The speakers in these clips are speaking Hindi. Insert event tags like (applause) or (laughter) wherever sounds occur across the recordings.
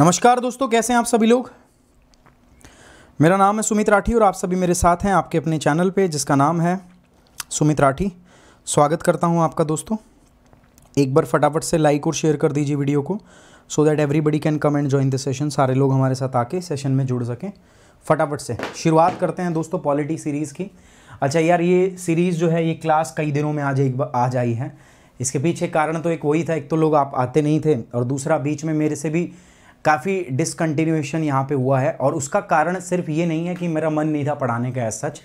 नमस्कार दोस्तों कैसे हैं आप सभी लोग मेरा नाम है सुमित राठी और आप सभी मेरे साथ हैं आपके अपने चैनल पे जिसका नाम है सुमित राठी स्वागत करता हूं आपका दोस्तों एक बार फटाफट से लाइक और शेयर कर दीजिए वीडियो को so that everybody can come and join the session सारे लोग हमारे साथ आके सेशन में जुड़ सकें फटाफट से शुरुआत करते हैं दोस्तों पॉलिटी सीरीज़ की अच्छा यार ये सीरीज़ जो है ये क्लास कई दिनों में आज एक बार आ जाई है इसके पीछे कारण तो एक वही था एक तो लोग आप आते नहीं थे और दूसरा बीच में मेरे से भी काफ़ी डिसकंटिन्यूएशन यहाँ पे हुआ है और उसका कारण सिर्फ ये नहीं है कि मेरा मन नहीं था पढ़ाने का है सच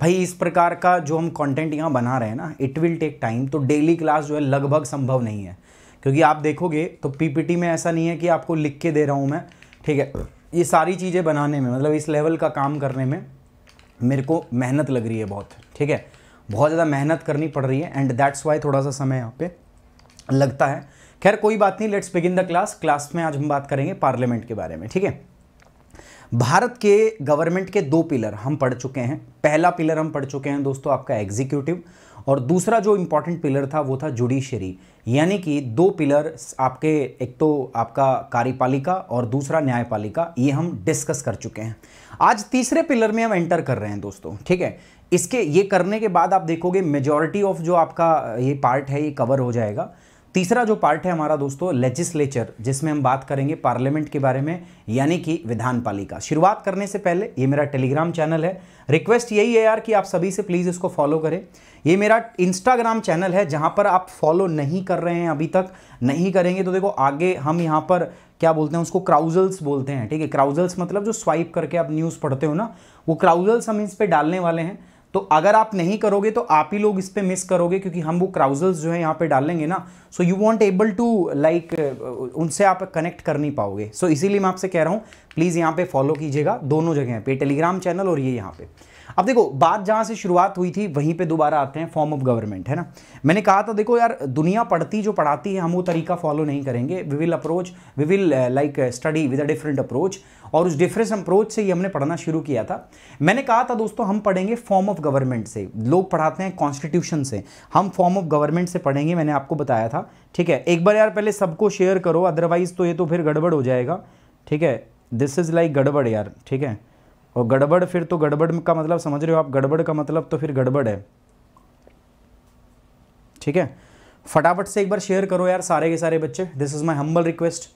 भाई इस प्रकार का जो हम कंटेंट यहाँ बना रहे हैं ना इट विल टेक टाइम तो डेली क्लास जो है लगभग संभव नहीं है क्योंकि आप देखोगे तो पीपीटी में ऐसा नहीं है कि आपको लिख के दे रहा हूँ मैं ठीक है ये सारी चीज़ें बनाने में मतलब इस लेवल का काम करने में मेरे को मेहनत लग रही है बहुत ठीक है बहुत ज़्यादा मेहनत करनी पड़ रही है एंड दैट्स वाई थोड़ा सा समय यहाँ पर लगता है खैर कोई बात नहीं let's begin the class class में आज हम बात करेंगे पार्लियामेंट के बारे में ठीक है भारत के गवर्नमेंट के दो पिलर हम पढ़ चुके हैं पहला पिलर हम पढ़ चुके हैं दोस्तों आपका एग्जीक्यूटिव और दूसरा जो इम्पॉर्टेंट पिलर था वो था जुडिशरी यानी कि दो पिलर आपके एक तो आपका कार्यपालिका और दूसरा न्यायपालिका ये हम डिस्कस कर चुके हैं आज तीसरे पिलर में हम एंटर कर रहे हैं दोस्तों ठीक है इसके ये करने के बाद आप देखोगे मेजॉरिटी ऑफ जो आपका ये पार्ट है ये कवर हो जाएगा तीसरा जो पार्ट है हमारा दोस्तों लेजिस्लेचर जिसमें हम बात करेंगे पार्लियामेंट के बारे में यानी कि विधान पालिका शुरुआत करने से पहले ये मेरा टेलीग्राम चैनल है रिक्वेस्ट यही है यार कि आप सभी से प्लीज़ इसको फॉलो करें ये मेरा इंस्टाग्राम चैनल है जहाँ पर आप फॉलो नहीं कर रहे हैं अभी तक नहीं करेंगे तो देखो आगे हम यहाँ पर क्या बोलते हैं उसको क्राउजल्स बोलते हैं ठीक है क्राउजल्स मतलब जो स्वाइप करके आप न्यूज़ पढ़ते हो ना वो क्राउजल्स हम इस पर डालने वाले हैं तो अगर आप नहीं करोगे तो आप ही लोग इस पर मिस करोगे क्योंकि हम वो क्राउजल्स जो है यहाँ पे डालेंगे ना so you won't able to like उनसे आप कनेक्ट कर नहीं पाओगे सो so, इसीलिए मैं आपसे कह रहा हूँ प्लीज़ यहाँ पे फॉलो कीजिएगा दोनों जगह पे टेलीग्राम चैनल और ये यह यहाँ पे अब देखो बात जहाँ से शुरुआत हुई थी वहीं पे दोबारा आते हैं फॉर्म ऑफ गवर्नमेंट है ना मैंने कहा था देखो यार दुनिया पढ़ती जो पढ़ाती है हम वो तरीका फॉलो नहीं करेंगे we will approach we will like study with a different approach और उस डिफरेंस अप्रोच से ही हमने पढ़ना शुरू किया था मैंने कहा था दोस्तों हम पढ़ेंगे फॉर्म ऑफ गवर्नमेंट से लोग पढ़ाते हैं कॉन्स्टिट्यूशन से हम फॉर्म ऑफ गवर्नमेंट से पढ़ेंगे मैंने आपको बताया था ठीक है एक बार यार पहले सबको शेयर करो अदरवाइज़ तो ये तो फिर गड़बड़ हो जाएगा ठीक है दिस इज़ लाइक गड़बड़ यार ठीक है और गड़बड़ फिर तो गड़बड़ का मतलब समझ रहे हो आप गड़बड़ का मतलब तो फिर गड़बड़ है ठीक है फटाफट से एक बार शेयर करो यार सारे के सारे बच्चे this is my humble request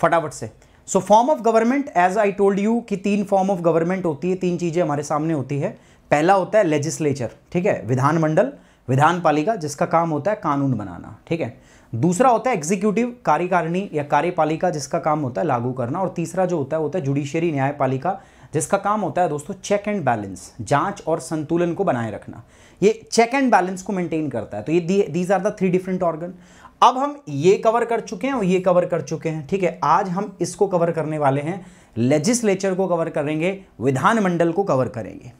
फटाफट से so form of government as I told you कि तीन फॉर्म ऑफ गवर्नमेंट होती है तीन चीज़ें हमारे सामने होती है पहला होता है लेजिस्लेचर ठीक है विधानमंडल विधान पालिका जिसका काम होता है कानून बनाना ठीक है दूसरा होता है एग्जीक्यूटिव कार्यकारिणी या कार्यपालिका जिसका काम होता है लागू करना और तीसरा जो होता है होता है जुडिशियरी न्यायपालिका जिसका काम होता है दोस्तों चेक एंड बैलेंस जांच और संतुलन को बनाए रखना ये चेक एंड बैलेंस को मेंटेन करता है तो ये these are the three different organ अब हम ये कवर कर चुके हैं और ये कवर कर चुके हैं ठीक है आज हम इसको कवर करने वाले हैं लेजिस्लेचर को कवर करेंगे विधानमंडल को कवर करेंगे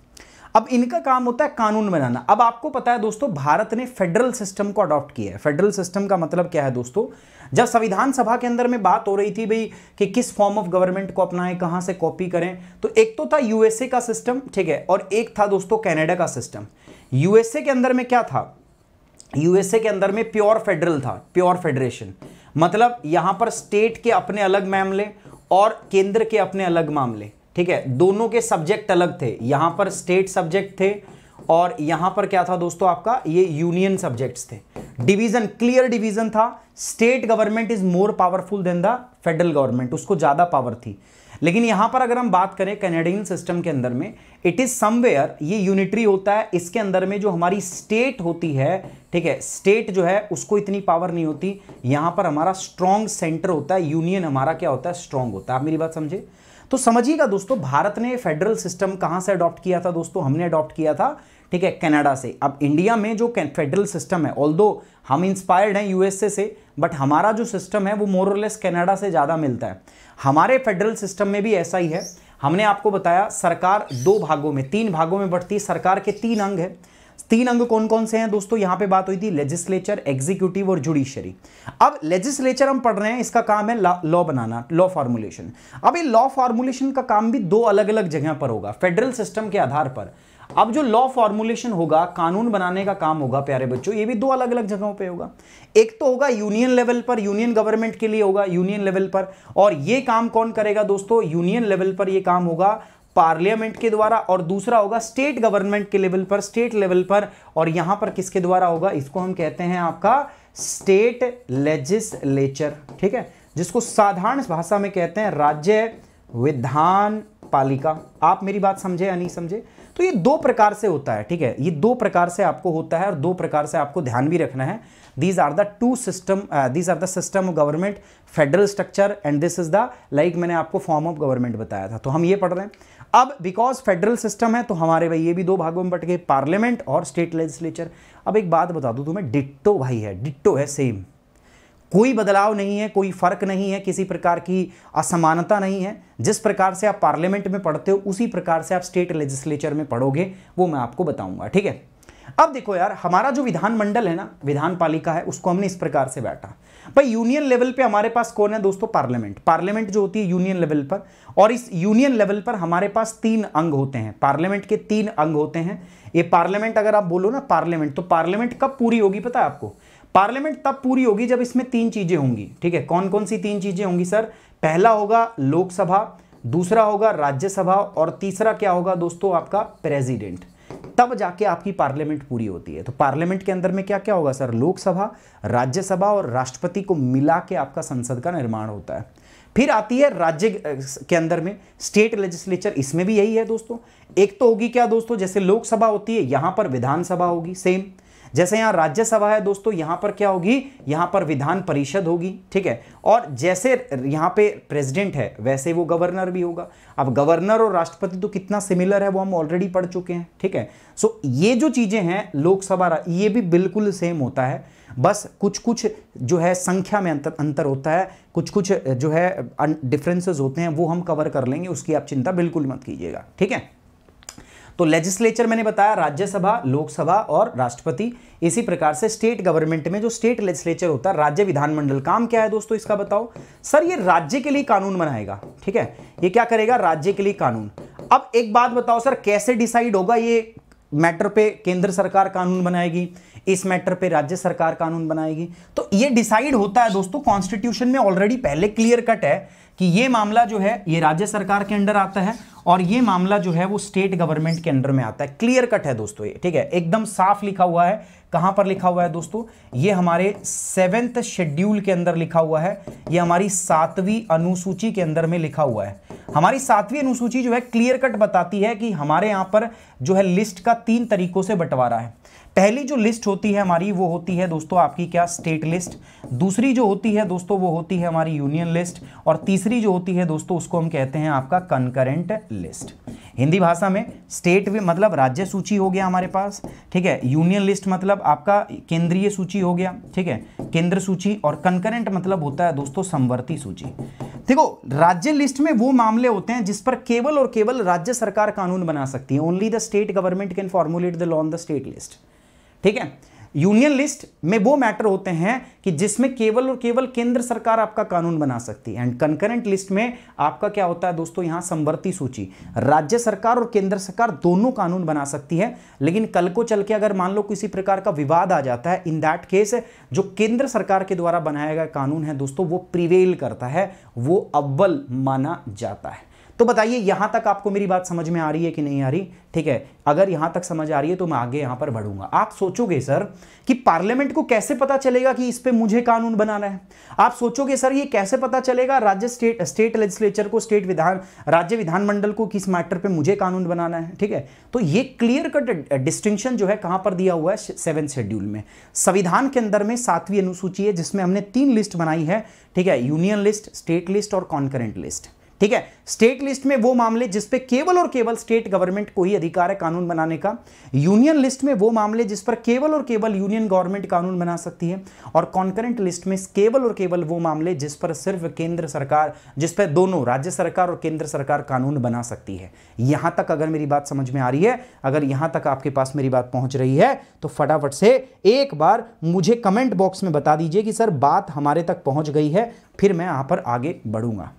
अब इनका काम होता है कानून बनाना अब आपको पता है दोस्तों भारत ने फेडरल सिस्टम को अडॉप्ट किया है फेडरल सिस्टम का मतलब क्या है दोस्तों जब संविधान सभा के अंदर में बात हो रही थी भाई कि किस फॉर्म ऑफ गवर्नमेंट को अपनाएं कहां से कॉपी करें तो एक तो था यूएसए का सिस्टम ठीक है और एक था दोस्तों कैनेडा का सिस्टम यूएसए के अंदर में क्या था यूएसए के अंदर में प्योर फेडरल था प्योर फेडरेशन मतलब यहां पर स्टेट के अपने अलग मामले और केंद्र के अपने अलग मामले ठीक है दोनों के सब्जेक्ट अलग थे यहां पर स्टेट सब्जेक्ट थे और यहां पर क्या था दोस्तों आपका ये यूनियन सब्जेक्ट्स थे डिवीजन क्लियर डिवीजन था state government is more powerful than the federal government उसको ज़्यादा पावर थी लेकिन यहां पर अगर हम बात करें कैनेडियन सिस्टम के अंदर में इट इज़ समवेयर ये यूनिटरी होता है इसके अंदर में जो हमारी स्टेट होती है ठीक है स्टेट जो है उसको इतनी पावर नहीं होती यहां पर हमारा स्ट्रॉन्ग सेंटर होता है यूनियन हमारा क्या होता है स्ट्रॉन्ग होता है आप मेरी बात समझे तो समझिएगा दोस्तों भारत ने फेडरल सिस्टम कहां से अडॉप्ट किया था दोस्तों हमने अडॉप्ट किया था ठीक है कनाडा से अब इंडिया में जो फेडरल सिस्टम है ऑल हम इंस्पायर्ड हैं यूएसए से बट हमारा जो सिस्टम है वो मोरलेस कनाडा से ज़्यादा मिलता है हमारे फेडरल सिस्टम में भी ऐसा ही है हमने आपको बताया सरकार दो भागों में तीन भागों में बढ़ती है सरकार के तीन अंग हैं तीन अंग कौन कौन से हैं दोस्तों यहां पे बात हुई थी लेजिस्लेचर एग्जीक्यूटिव और जुडिशरी अब लेजिस्लेचर हम पढ़ रहे हैं इसका काम है लॉ बनाना लॉ फार्मुलेशन अब ये लॉ फार्मुलेशन का काम भी दो अलग अलग जगह पर होगा फेडरल सिस्टम के आधार पर अब जो लॉ फॉर्मुलेशन होगा कानून बनाने का काम होगा प्यारे बच्चों ये भी दो अलग अलग जगहों पे होगा एक तो होगा यूनियन लेवल पर यूनियन गवर्नमेंट के लिए होगा यूनियन लेवल पर और ये काम कौन करेगा दोस्तों यूनियन लेवल पर ये काम होगा पार्लियामेंट के द्वारा और दूसरा होगा स्टेट गवर्नमेंट के लेवल पर स्टेट लेवल पर और यहां पर किसके द्वारा होगा इसको हम कहते हैं आपका स्टेट लेजिस्लेचर ठीक है जिसको साधारण भाषा में कहते हैं राज्य विधान पालिका आप मेरी बात समझे या नहीं समझे तो ये दो प्रकार से होता है ठीक है ये दो प्रकार से आपको होता है और दो प्रकार से आपको ध्यान भी रखना है these are the two system these are the system of government federal structure and this is the like मैंने आपको फॉर्म ऑफ गवर्नमेंट बताया था तो हम ये पढ़ रहे हैं अब बिकॉज फेडरल सिस्टम है तो हमारे भाई ये भी दो भागों में बट गए पार्लियामेंट और स्टेट लेजिस्लेचर अब एक बात बता दूं तुम्हें डिट्टो भाई है डिट्टो है सेम कोई बदलाव नहीं है कोई फ़र्क नहीं है किसी प्रकार की असमानता नहीं है जिस प्रकार से आप पार्लियामेंट में पढ़ते हो उसी प्रकार से आप स्टेट लेजिस्लेचर में पढ़ोगे वो मैं आपको बताऊंगा ठीक है अब देखो यार हमारा जो विधानमंडल है ना विधान पालिका है उसको हमने इस प्रकार से बैठा भाई यूनियन लेवल पे हमारे पास कौन है दोस्तों पार्लियामेंट पार्लियामेंट जो होती है यूनियन लेवल पर और इस यूनियन लेवल पर हमारे पास तीन अंग होते हैं पार्लियामेंट के तीन अंग होते हैं ये पार्लियामेंट अगर आप बोलो ना पार्लियामेंट तो पार्लियामेंट कब पूरी होगी पता है आपको पार्लियामेंट तब पूरी होगी जब इसमें तीन चीज़ें होंगी ठीक है कौन कौन सी तीन चीज़ें होंगी सर पहला होगा लोकसभा दूसरा होगा राज्यसभा और तीसरा क्या होगा दोस्तों आपका प्रेसिडेंट तब जाके आपकी पार्लियामेंट पूरी होती है तो पार्लियामेंट के अंदर में क्या क्या होगा सर लोकसभा राज्यसभा और राष्ट्रपति को मिला के आपका संसद का निर्माण होता है फिर आती है राज्य के अंदर में स्टेट लेजिस्लेचर इसमें भी यही है दोस्तों एक तो होगी क्या दोस्तों जैसे लोकसभा होती है यहां पर विधानसभा होगी सेम जैसे यहाँ राज्यसभा है दोस्तों यहाँ पर क्या होगी यहाँ पर विधान परिषद होगी ठीक है और जैसे यहाँ पे प्रेसिडेंट है वैसे वो गवर्नर भी होगा अब गवर्नर और राष्ट्रपति तो कितना सिमिलर है वो हम ऑलरेडी पढ़ चुके हैं ठीक है सो ये जो चीज़ें हैं लोकसभा ये भी बिल्कुल सेम होता है बस कुछ कुछ जो है संख्या में अंतर अंतर होता है कुछ कुछ जो है डिफरेंसेस होते हैं वो हम कवर कर लेंगे उसकी आप चिंता बिल्कुल मत कीजिएगा ठीक है तो लेजिस्लेचर मैंने बताया राज्यसभा लोकसभा और राष्ट्रपति इसी प्रकार से स्टेट गवर्नमेंट में जो स्टेट लेजिस्लेचर होता है राज्य विधानमंडल काम क्या है दोस्तों इसका बताओ सर ये राज्य के लिए कानून बनाएगा ठीक है ये क्या करेगा राज्य के लिए कानून अब एक बात बताओ सर कैसे डिसाइड होगा ये मैटर पे केंद्र सरकार कानून बनाएगी इस मैटर पे राज्य सरकार कानून बनाएगी तो ये डिसाइड होता है दोस्तों कॉन्स्टिट्यूशन में ऑलरेडी पहले क्लियर कट है कि ये मामला जो है ये राज्य सरकार के अंडर आता है और ये मामला जो है वो स्टेट गवर्नमेंट के अंडर में आता है क्लियर कट है दोस्तों ये ठीक है एकदम साफ लिखा हुआ है कहां पर लिखा हुआ है दोस्तों ये हमारे सेवेंथ शेड्यूल के अंदर लिखा हुआ है ये हमारी सातवीं अनुसूची के अंदर में लिखा हुआ है हमारी सातवीं अनुसूची जो है क्लियर कट बताती है कि हमारे यहाँ पर जो है लिस्ट का तीन तरीकों से बंटवारा है पहली जो लिस्ट होती है हमारी वो होती है दोस्तों आपकी क्या स्टेट लिस्ट दूसरी जो होती है दोस्तों वो होती है हमारी यूनियन लिस्ट और तीसरी जो होती है दोस्तों उसको हम कहते हैं आपका कंकरेंट लिस्ट हिंदी भाषा में स्टेट मतलब राज्य सूची हो गया हमारे पास ठीक है यूनियन लिस्ट मतलब आपका केंद्रीय सूची हो गया ठीक है केंद्र सूची और कंकरेंट मतलब होता है दोस्तों संवर्ती सूची देखो राज्य लिस्ट में वो मामले होते हैं जिस पर केवल और केवल राज्य सरकार कानून बना सकती है only the state government can formulate the law on the state list ठीक है यूनियन लिस्ट में वो मैटर होते हैं कि जिसमें केवल और केवल केंद्र सरकार आपका कानून बना सकती है एंड कंकरेंट लिस्ट में आपका क्या होता है दोस्तों यहां संवर्ती सूची राज्य सरकार और केंद्र सरकार दोनों कानून बना सकती है लेकिन कल को चल के अगर मान लो किसी प्रकार का विवाद आ जाता है इन दैट केस जो केंद्र सरकार के द्वारा बनाया गया कानून है दोस्तों वो प्रिवेल करता है वो अव्वल माना जाता है तो बताइए यहां तक आपको मेरी बात समझ में आ रही है कि नहीं आ रही ठीक है अगर यहां तक समझ आ रही है तो मैं आगे यहां पर बढ़ूंगा आप सोचोगे सर कि पार्लियामेंट को कैसे पता चलेगा कि इस पर मुझे कानून बनाना है आप सोचोगे सर ये कैसे पता चलेगा राज्य स्टेट स्टेट लेजिस्लेचर को स्टेट विधान राज्य विधानमंडल को किस मैटर पर मुझे कानून बनाना है ठीक है तो ये क्लियर कट डिस्टिंक्शन जो है कहां पर दिया हुआ है सेवन शेड्यूल में संविधान के अंदर में सातवीं अनुसूची है जिसमें हमने तीन लिस्ट बनाई है ठीक है यूनियन लिस्ट स्टेट लिस्ट और कॉन्करेंट लिस्ट ठीक है स्टेट लिस्ट में वो मामले जिस पे केवल और केवल स्टेट गवर्नमेंट को ही अधिकार है कानून बनाने का यूनियन लिस्ट में वो मामले जिस पर केवल और केवल यूनियन गवर्नमेंट कानून बना सकती है और कॉन्करेंट लिस्ट में केवल और केवल वो मामले जिस पर सिर्फ केंद्र सरकार जिस पर दोनों राज्य सरकार और केंद्र सरकार कानून बना सकती है यहां तक अगर मेरी बात समझ में आ रही है अगर यहां तक आपके पास मेरी बात पहुंच रही है तो फटाफट से एक बार मुझे कमेंट बॉक्स में बता दीजिए कि सर बात हमारे तक पहुंच गई है फिर मैं यहां पर आगे बढ़ूंगा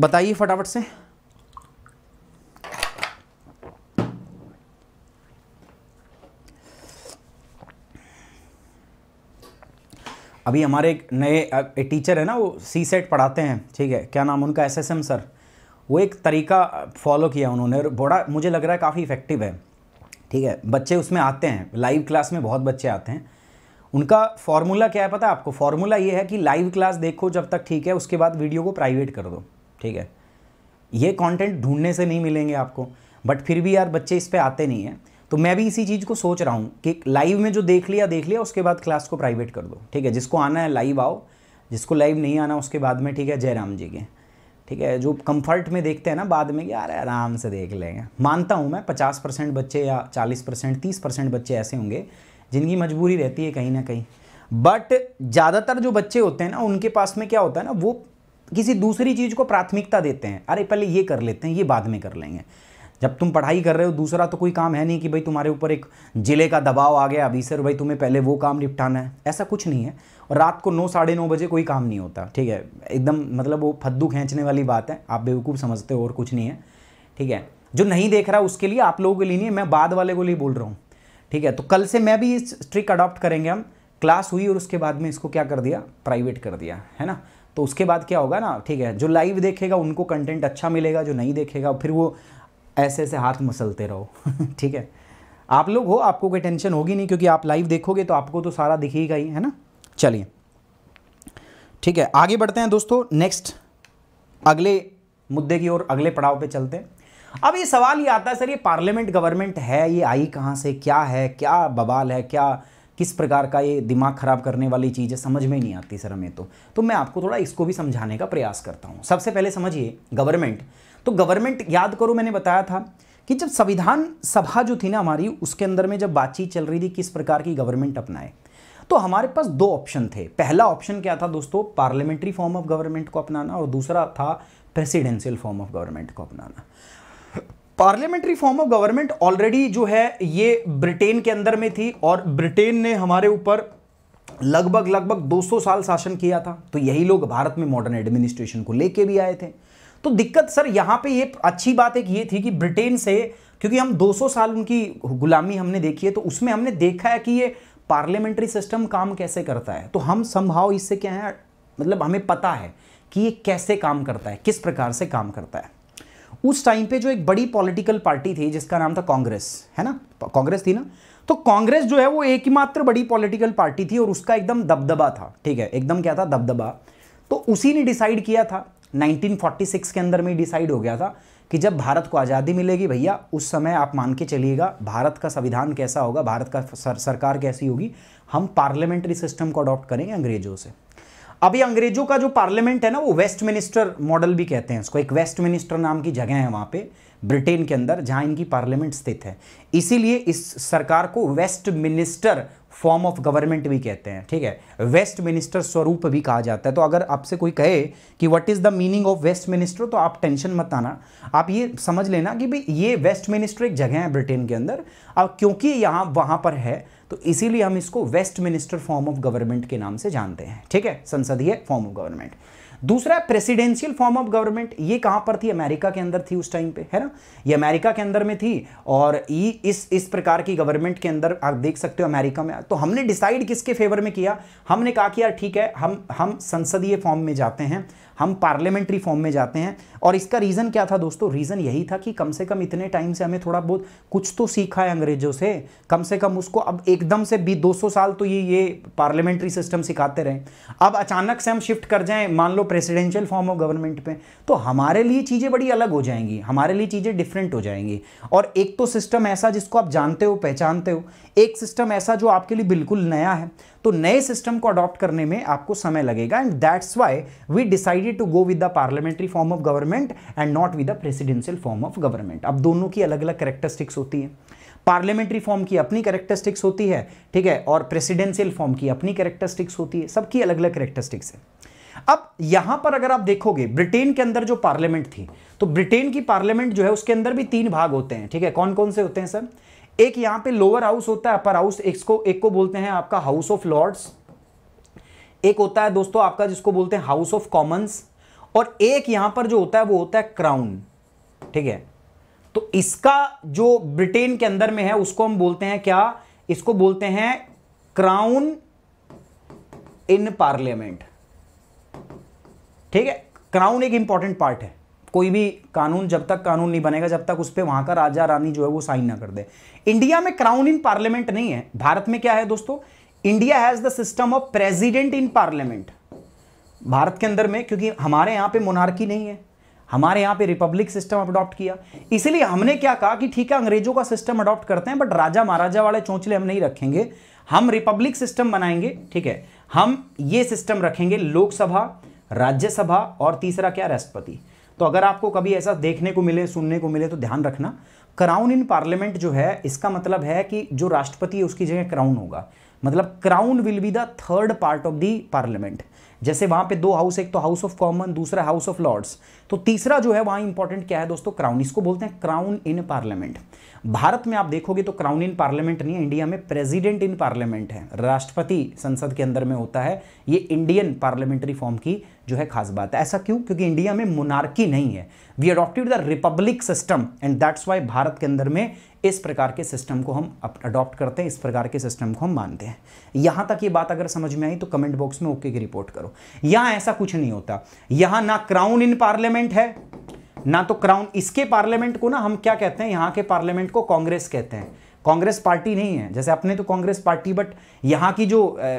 बताइए फटाफट से अभी हमारे एक नए एक टीचर है ना वो सी सेट पढ़ाते हैं ठीक है क्या नाम उनका एस एस एम सर वो एक तरीका फॉलो किया उन्होंने और बड़ा मुझे लग रहा है काफ़ी इफ़ेक्टिव है ठीक है बच्चे उसमें आते हैं लाइव क्लास में बहुत बच्चे आते हैं उनका फॉर्मूला क्या है पता है आपको फॉर्मूला ये है कि लाइव क्लास देखो जब तक ठीक है उसके बाद वीडियो को प्राइवेट कर दो ठीक है ये कंटेंट ढूंढने से नहीं मिलेंगे आपको बट फिर भी यार बच्चे इस पर आते नहीं हैं तो मैं भी इसी चीज़ को सोच रहा हूँ कि लाइव में जो देख लिया देख लिया उसके बाद क्लास को प्राइवेट कर दो ठीक है जिसको आना है लाइव आओ जिसको लाइव नहीं आना उसके बाद में ठीक है जयराम जी के ठीक है जो कंफर्ट में देखते हैं ना बाद में कि यार आराम से देख लेंगे मानता हूँ मैं पचास परसेंट बच्चे या चालीस परसेंट तीस परसेंट बच्चे ऐसे होंगे जिनकी मजबूरी रहती है कहीं ना कहीं बट ज़्यादातर जो बच्चे होते हैं ना उनके पास में क्या होता है ना वो किसी दूसरी चीज़ को प्राथमिकता देते हैं अरे पहले ये कर लेते हैं ये बाद में कर लेंगे जब तुम पढ़ाई कर रहे हो दूसरा तो कोई काम है नहीं कि भाई तुम्हारे ऊपर एक जिले का दबाव आ गया अभी सर भाई तुम्हें पहले वो काम निपटाना है ऐसा कुछ नहीं है और रात को नौ साढ़े नौ बजे कोई काम नहीं होता ठीक है एकदम मतलब वो फद्दू खींचने वाली बात है आप बेवकूफ़ समझते हो और कुछ नहीं है ठीक है जो नहीं देख रहा उसके लिए आप लोगों के लिए नहीं मैं बाद वाले को लिए बोल रहा हूँ ठीक है तो कल से मैं भी इस ट्रिक अडॉप्ट करेंगे हम क्लास हुई और उसके बाद में इसको क्या कर दिया प्राइवेट कर दिया है ना तो उसके बाद क्या होगा ना ठीक है जो लाइव देखेगा उनको कंटेंट अच्छा मिलेगा जो नहीं देखेगा फिर वो ऐसे ऐसे हाथ मसलते रहो (laughs) ठीक है आप लोग हो आपको कोई टेंशन होगी नहीं क्योंकि आप लाइव देखोगे तो आपको तो सारा दिखेगा ही है ना चलिए ठीक है आगे बढ़ते हैं दोस्तों नेक्स्ट अगले मुद्दे की ओर अगले पड़ाव पे चलते हैं अब ये सवाल ये आता है सर ये पार्लियामेंट गवर्नमेंट है ये आई कहाँ से क्या है क्या बवाल है क्या किस प्रकार का ये दिमाग ख़राब करने वाली चीज़ है समझ में नहीं आती सर हमें तो तो मैं आपको थोड़ा इसको भी समझाने का प्रयास करता हूँ सबसे पहले समझिए गवर्नमेंट तो गवर्नमेंट याद करो मैंने बताया था कि जब संविधान सभा जो थी ना हमारी उसके अंदर में जब बातचीत चल रही थी किस प्रकार की गवर्नमेंट अपनाए तो हमारे पास दो ऑप्शन थे पहला ऑप्शन क्या था दोस्तों पार्लियामेंट्री फॉर्म ऑफ गवर्नमेंट को अपनाना और दूसरा था प्रेसिडेंशियल फॉर्म ऑफ गवर्नमेंट को अपनाना parliamentary form of government already जो है ये ब्रिटेन के अंदर में थी और ब्रिटेन ने हमारे ऊपर लगभग लगभग 200 साल शासन किया था तो यही लोग भारत में मॉडर्न एडमिनिस्ट्रेशन को लेके भी आए थे तो दिक्कत सर यहाँ पे ये अच्छी बात एक ये थी कि ब्रिटेन से क्योंकि हम 200 साल उनकी गुलामी हमने देखी है तो उसमें हमने देखा है कि ये पार्लियामेंट्री सिस्टम काम कैसे करता है तो हम संभाव इससे क्या है मतलब हमें पता है कि ये कैसे काम करता है किस प्रकार से काम करता है उस टाइम पे जो एक बड़ी पॉलिटिकल पार्टी थी जिसका नाम था कांग्रेस है ना तो कांग्रेस थी ना तो कांग्रेस जो है वो एक ही मात्र बड़ी पॉलिटिकल पार्टी थी और उसका एकदम दबदबा था ठीक है एकदम क्या था दबदबा तो उसी ने डिसाइड किया था 1946 के अंदर में डिसाइड हो गया था कि जब भारत को आज़ादी मिलेगी भैया उस समय आप मान के चलिएगा भारत का संविधान कैसा होगा भारत का सर, सरकार कैसी होगी हम पार्लियामेंट्री सिस्टम को अडॉप्ट करेंगे अंग्रेजों से अभी अंग्रेजों का जो पार्लियामेंट है ना वो वेस्ट मिनिस्टर मॉडल भी कहते हैं उसको एक वेस्ट मिनिस्टर नाम की जगह है वहाँ पे ब्रिटेन के अंदर जहाँ इनकी पार्लियामेंट स्थित है इसीलिए इस सरकार को Westminster form of government भी कहते हैं ठीक है वेस्ट मिनिस्टर स्वरूप भी कहा जाता है तो अगर आपसे कोई कहे कि what is the meaning of Westminster तो आप टेंशन मत आना आप ये समझ लेना कि भाई ये वेस्ट मिनिस्टर एक जगह है ब्रिटेन के अंदर अब क्योंकि यहाँ वहाँ पर है तो इसीलिए हम इसको Westminster form of government के नाम से जानते हैं ठीक है संसदीय फॉर्म ऑफ गवर्नमेंट दूसरा प्रेसिडेंशियल फॉर्म ऑफ गवर्नमेंट ये कहां पर थी अमेरिका के अंदर थी उस टाइम पे है ना ये अमेरिका के अंदर में थी और ये इस इस प्रकार की गवर्नमेंट के अंदर आप देख सकते हो अमेरिका में तो हमने डिसाइड किसके फेवर में किया हमने कहा कि यार ठीक है हम हम संसदीय फॉर्म में जाते हैं हम पार्लियामेंट्री फॉर्म में जाते हैं और इसका रीज़न क्या था दोस्तों रीज़न यही था कि कम से कम इतने टाइम से हमें थोड़ा बहुत कुछ तो सीखा है अंग्रेज़ों से कम से कम उसको अब एकदम से भी 200 साल तो ये ये पार्लियामेंट्री सिस्टम सिखाते रहे अब अचानक से हम शिफ्ट कर जाए मान लो प्रेसिडेंशियल फॉर्म ऑफ गवर्नमेंट पर तो हमारे लिए चीज़ें बड़ी अलग हो जाएंगी हमारे लिए चीज़ें डिफरेंट हो जाएंगी और एक तो सिस्टम ऐसा जिसको आप जानते हो पहचानते हो एक सिस्टम ऐसा जो आपके लिए बिल्कुल नया है तो नए सिस्टम को अडॉप्ट करने में आपको समय लगेगा and that's why we decided to go with the parliamentary form of government and not with the presidential form of government अब दोनों की अलग अलग करेक्टरिस्टिक्स होती है पार्लियामेंट्री फॉर्म की अपनी करेक्टरिस्टिक्स होती है ठीक है और प्रेसिडेंशियल फॉर्म की अपनी करेक्टरिस्टिक्स होती है सबकी अलग अलग करेक्टरिस्टिक्स है अब यहां पर अगर आप देखोगे ब्रिटेन के अंदर जो पार्लियामेंट थी तो ब्रिटेन की पार्लियामेंट जो है उसके अंदर भी तीन भाग होते हैं ठीक है कौन कौन से होते हैं सर एक यहां पे लोअर हाउस होता है अपर हाउस इसको एक को बोलते हैं आपका हाउस ऑफ लॉर्ड्स एक होता है दोस्तों आपका जिसको बोलते हैं हाउस ऑफ कॉमन्स और एक यहां पर जो होता है वो होता है क्राउन ठीक है तो इसका जो ब्रिटेन के अंदर में है उसको हम बोलते हैं क्या इसको बोलते हैं क्राउन इन पार्लियामेंट ठीक है क्राउन एक इंपॉर्टेंट पार्ट है कोई भी कानून जब तक कानून नहीं बनेगा जब तक उस पर वहां का राजा रानी जो है वो साइन ना कर दे इंडिया में क्राउन इन पार्लियामेंट नहीं है भारत में क्या है दोस्तों India has the system of president in parliament Bharat के अंदर में क्योंकि हमारे यहां पर मोनार्की नहीं है हमारे यहाँ पे रिपब्लिक सिस्टम अडॉप्ट किया इसलिए हमने क्या कहा कि ठीक है अंग्रेजों का सिस्टम अडॉप्ट करते हैं बट राजा महाराजा वाले चौंचले हम नहीं रखेंगे हम रिपब्लिक सिस्टम बनाएंगे ठीक है हम ये सिस्टम रखेंगे लोकसभा राज्यसभा और तीसरा क्या राष्ट्रपति तो अगर आपको कभी ऐसा देखने को मिले सुनने को मिले तो ध्यान रखना क्राउन इन पार्लियामेंट जो है इसका मतलब है कि जो राष्ट्रपति है उसकी जगह क्राउन होगा मतलब crown will be the third part of the parliament जैसे वहां पे दो हाउस एक तो हाउस ऑफ कॉमन दूसरा हाउस ऑफ लॉर्ड्स तो तीसरा जो है वहां इंपॉर्टेंट क्या है दोस्तों क्राउन इसको बोलते हैं क्राउन इन पार्लियामेंट भारत में आप देखोगे तो क्राउन इन पार्लियामेंट नहीं है इंडिया में प्रेसिडेंट इन पार्लियामेंट है राष्ट्रपति संसद के अंदर में होता है ये इंडियन पार्लियामेंट्री फॉर्म की जो है खास बात है ऐसा क्यों क्योंकि इंडिया में मोनार्की नहीं है we adopted the republic system and that's why Bharat के अंदर में इस प्रकार के सिस्टम को हम अडॉप्ट करते हैं इस प्रकार के सिस्टम को हम मानते हैं यहाँ तक ये बात अगर समझ में आई तो कमेंट बॉक्स में ओके की रिपोर्ट करो यहाँ ऐसा कुछ नहीं होता यहाँ ना क्राउन इन पार्लियामेंट है ना तो क्राउन इसके पार्लियामेंट को ना हम क्या कहते हैं यहाँ के पार्लियामेंट को कांग्रेस कहते हैं कांग्रेस पार्टी नहीं है जैसे अपने तो कांग्रेस पार्टी बट यहाँ की जो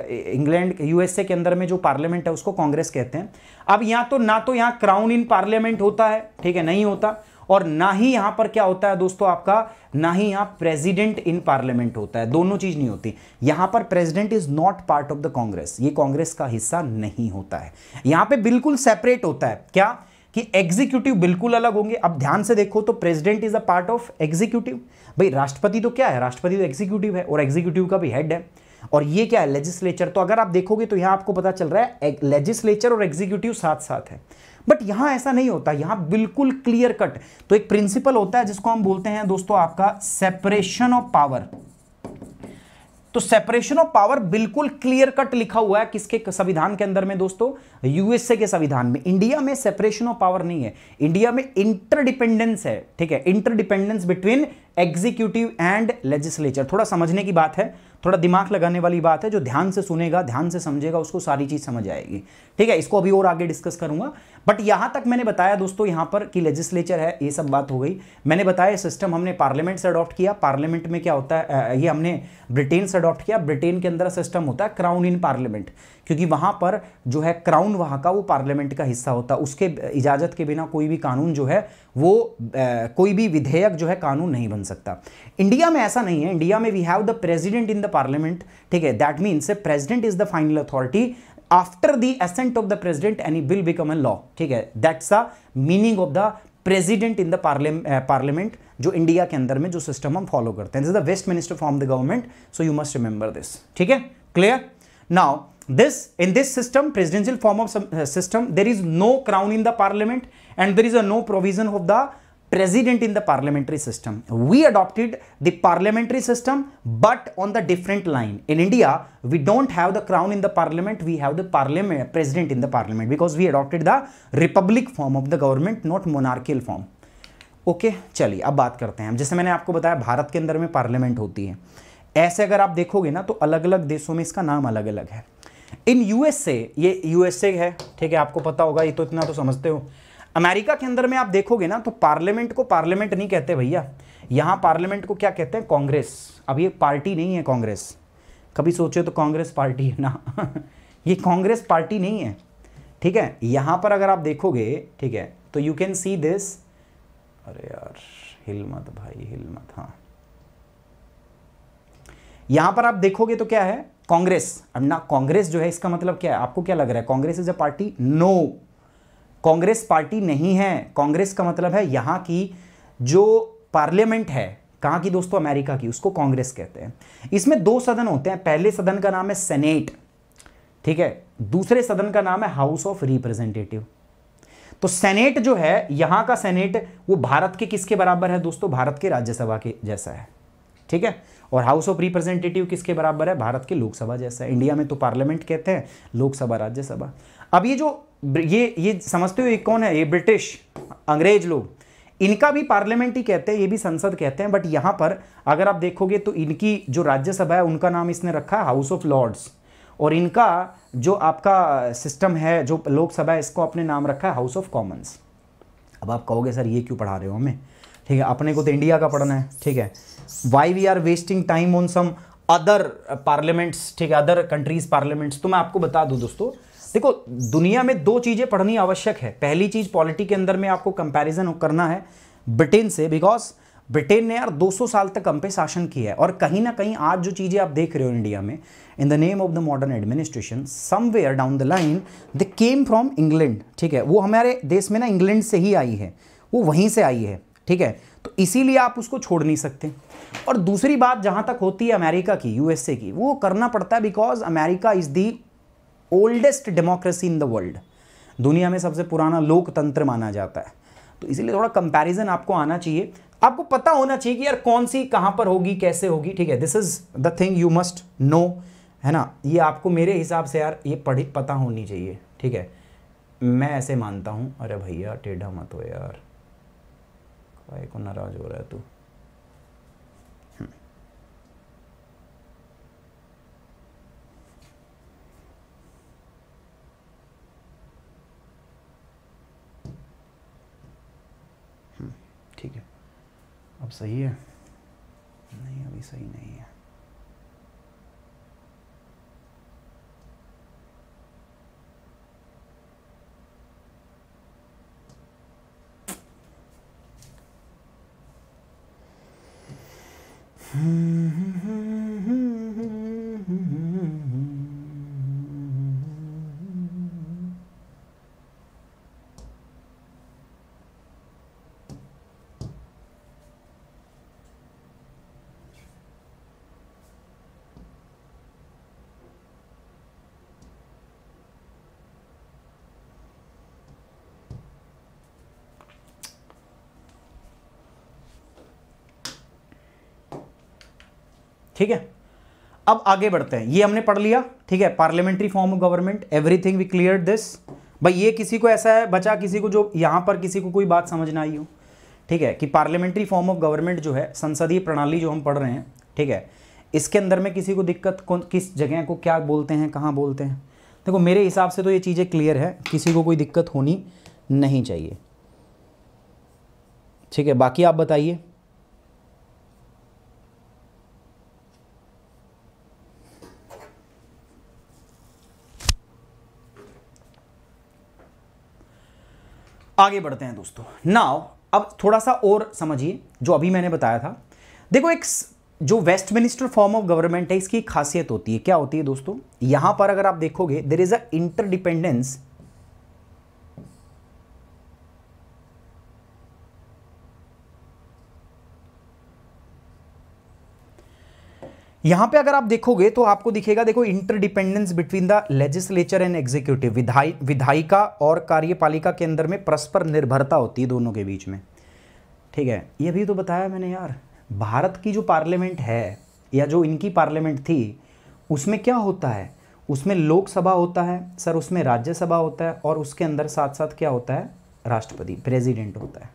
इंग्लैंड यूएसए के अंदर में जो पार्लियामेंट है उसको कांग्रेस कहते हैं अब यहाँ तो ना तो यहाँ क्राउन इन पार्लियामेंट होता है ठीक है नहीं होता और ना ही यहाँ पर क्या होता है दोस्तों आपका ना ही यहाँ प्रेजिडेंट इन पार्लियामेंट होता है दोनों चीज़ नहीं होती यहाँ पर president is not part of the Congress ये कांग्रेस का हिस्सा नहीं होता है यहाँ पर बिल्कुल सेपरेट होता है क्या कि एग्जीक्यूटिव बिल्कुल अलग होंगे अब ध्यान से देखो तो president is a part of executive भाई राष्ट्रपति तो क्या है राष्ट्रपति तो एग्जीक्यूटिव है और एग्जीक्यूटिव का भी हेड है और ये क्या है लेजिस्लेचर तो अगर आप देखोगे तो यहाँ आपको पता चल रहा है लेजिस्लेचर और एग्जीक्यूटिव साथ साथ है बट यहाँ ऐसा नहीं होता यहाँ बिल्कुल क्लियर कट तो एक प्रिंसिपल होता है जिसको हम बोलते हैं दोस्तों आपका सेपरेशन ऑफ पावर तो सेपरेशन ऑफ पावर बिल्कुल क्लियर कट लिखा हुआ है किसके संविधान के अंदर में दोस्तों यूएसए के संविधान में इंडिया में सेपरेशन ऑफ पावर नहीं है इंडिया में इंटरडिपेंडेंस है ठीक है interdependence between executive and legislature थोड़ा समझने की बात है थोड़ा दिमाग लगाने वाली बात है जो ध्यान से सुनेगा ध्यान से समझेगा उसको सारी चीज समझ आएगी ठीक है इसको अभी और आगे डिस्कस करूंगा बट यहां तक मैंने बताया दोस्तों यहां पर कि लेजिस्लेचर है ये सब बात हो गई मैंने बताया सिस्टम हमने पार्लियामेंट से अडॉप्ट किया पार्लियामेंट में क्या होता है ये हमने ब्रिटेन से अडॉप्ट किया ब्रिटेन के अंदर सिस्टम होता है क्राउन इन पार्लियामेंट क्योंकि वहां पर जो है क्राउन वहां का वो पार्लियामेंट का हिस्सा होता है उसके इजाज़त के बिना कोई भी कानून जो है वो कोई भी विधेयक जो है कानून नहीं बन सकता इंडिया में ऐसा नहीं है इंडिया में we have the president in the parliament ठीक है that means president is the final authority after the assent of the president any bill become a law ठीक है that's the meaning of the president in the parliament जो इंडिया के अंदर में जो सिस्टम हम फॉलो करते हैं this the Westminster form the government so you must remember this ठीक है clear now this in this system presidential form of system there is no crown in the parliament and there is a no provision of the president in the parliamentary system. We adopted the parliamentary system but on the different line. In India, we don't have the crown in the parliament, we have the parliament president in the parliament because we adopted the republic form of the government, not monarchical form. Okay चलिए अब बात करते हैं जैसे मैंने आपको बताया भारत के अंदर में पार्लियामेंट होती है ऐसे अगर आप देखोगे ना तो अलग अलग देशों में इसका नाम अलग अलग है इन यूएसए ये यूएसए है ठीक है आपको पता होगा ये तो इतना तो समझते हो अमेरिका के अंदर में आप देखोगे ना तो पार्लियामेंट को पार्लियामेंट नहीं कहते भैया यहाँ पार्लियामेंट को क्या कहते हैं कांग्रेस अब ये पार्टी नहीं है कांग्रेस कभी सोचे तो कांग्रेस पार्टी है ना (laughs) ये कांग्रेस पार्टी नहीं है ठीक है यहाँ पर अगर आप देखोगे ठीक है तो यू कैन सी दिस अरे यार हिलमत भाई हिलमत हाँ यहां पर आप देखोगे तो क्या है कांग्रेस अब ना कांग्रेस जो है इसका मतलब क्या है आपको क्या लग रहा है Congress is a party no Congress party नहीं है कांग्रेस का मतलब है यहाँ की जो पार्लियामेंट है कहाँ की दोस्तों अमेरिका की उसको कांग्रेस कहते हैं इसमें दो सदन होते हैं पहले सदन का नाम है सेनेट ठीक है दूसरे सदन का नाम है हाउस ऑफ रिप्रेजेंटेटिव तो सेनेट जो है यहां का सेनेट वो भारत के किसके बराबर है दोस्तों भारत के राज्यसभा के जैसा है ठीक है और हाउस ऑफ रिप्रेजेंटेटिव किसके बराबर है भारत के लोकसभा जैसा है इंडिया में तो पार्लियामेंट कहते हैं लोकसभा राज्यसभा अब ये जो ये ये समझते हो ये कौन है ये ब्रिटिश अंग्रेज लोग इनका भी पार्लियामेंट ही कहते हैं ये भी संसद कहते हैं बट यहाँ पर अगर आप देखोगे तो इनकी जो राज्यसभा है उनका नाम इसने रखा है हाउस ऑफ लॉर्ड्स और इनका जो आपका सिस्टम है जो लोकसभा है इसको अपने नाम रखा है हाउस ऑफ कॉमन्स अब आप कहोगे सर ये क्यों पढ़ा रहे हो हमें ठीक है अपने को तो इंडिया का पढ़ना है ठीक है why we are wasting time on some other parliaments ठीक है अदर कंट्रीज पार्लियामेंट्स तो मैं आपको बता दूँ दोस्तों देखो दुनिया में दो चीज़ें पढ़नी आवश्यक है पहली चीज़ पॉलिटी के अंदर में आपको कंपैरिजन करना है ब्रिटेन से बिकॉज ब्रिटेन ने यार 200 साल तक हम पे शासन किया है और कहीं ना कहीं आज जो चीज़ें आप देख रहे हो इंडिया में in the name of the modern administration somewhere down the line the came from England ठीक है वो हमारे देश में ना इंग्लैंड से ही आई है वो वहीं से आई है ठीक है तो इसीलिए आप उसको छोड़ नहीं सकते और दूसरी बात जहाँ तक होती है अमेरिका की यूएसए की वो करना पड़ता है because America is the oldest democracy in the world दुनिया में सबसे पुराना लोकतंत्र माना जाता है तो इसीलिए थोड़ा कंपैरिजन आपको आना चाहिए आपको पता होना चाहिए कि यार कौन सी कहां पर होगी कैसे होगी ठीक है this is the thing you must know है ना ये आपको मेरे हिसाब से यार ये पढ़ी पता होनी चाहिए ठीक है मैं ऐसे मानता हूं अरे भैया टेढ़ा मत हो यार को नाराज़ हो रहा है तू ठीक है अब सही है नहीं अभी सही नहीं है ठीक है अब आगे बढ़ते हैं ये हमने पढ़ लिया ठीक है parliamentary form of government everything we clear this भाई ये किसी को ऐसा है बचा किसी को जो यहां पर किसी को कोई बात समझ ना आई हो ठीक है कि पार्लियामेंट्री फॉर्म ऑफ गवर्नमेंट जो है संसदीय प्रणाली जो हम पढ़ रहे हैं ठीक है इसके अंदर में किसी को दिक्कत कौन किस जगह को क्या बोलते हैं कहाँ बोलते हैं देखो मेरे हिसाब से तो ये चीज़ें क्लियर है किसी को कोई दिक्कत होनी नहीं चाहिए ठीक है बाकी आप बताइए आगे बढ़ते हैं दोस्तों नाव अब थोड़ा सा और समझिए जो अभी मैंने बताया था देखो एक जो Westminster form of government है इसकी खासियत होती है क्या होती है दोस्तों यहां पर अगर आप देखोगे देर इज़ अ इंटरडिपेंडेंस यहां पे अगर आप देखोगे तो आपको दिखेगा देखो interdependence between the legislature and executive विधायी विधायिका और कार्यपालिका के अंदर में परस्पर निर्भरता होती है दोनों के बीच में ठीक है ये भी तो बताया मैंने यार भारत की जो पार्लियामेंट है या जो इनकी पार्लियामेंट थी उसमें क्या होता है उसमें लोकसभा होता है सर उसमें राज्यसभा होता है और उसके अंदर साथ साथ क्या होता है राष्ट्रपति प्रेसिडेंट होता है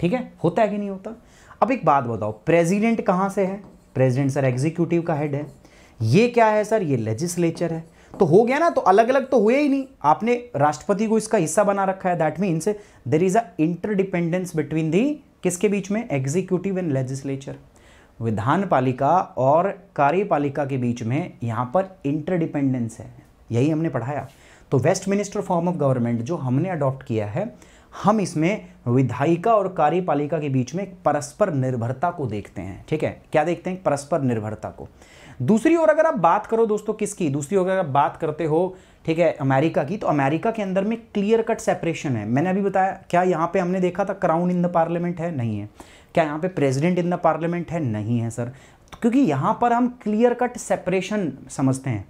ठीक है होता है कि नहीं होता अब एक बात बताओ प्रेसिडेंट कहाँ से है प्रेसिडेंट सर एग्जीक्यूटिव का हेड है ये क्या है सर ये लेजिस्लेचर है तो हो गया ना तो अलग अलग तो हुए ही नहीं आपने राष्ट्रपति को इसका हिस्सा बना रखा है that means there is a interdependence between the किसके बीच में एग्जीक्यूटिव एंड लेजिस्लेचर विधान पालिका और कार्यपालिका के बीच में यहाँ पर इंटरडिपेंडेंस है यही हमने पढ़ाया तो Westminster form of government जो हमने अडॉप्ट किया है हम इसमें विधायिका और कार्यपालिका के बीच में परस्पर निर्भरता को देखते हैं ठीक है क्या देखते हैं परस्पर निर्भरता को दूसरी ओर अगर आप बात करो दोस्तों किसकी दूसरी ओर अगर आप बात करते हो ठीक है अमेरिका की तो अमेरिका के अंदर में क्लियर कट सेपरेशन है मैंने अभी बताया क्या यहाँ पे हमने देखा था क्राउन इन द पार्लियामेंट है नहीं है क्या यहाँ पे प्रेसिडेंट इन द पार्लियामेंट है नहीं है सर तो क्योंकि यहाँ पर हम क्लियर कट सेपरेशन समझते हैं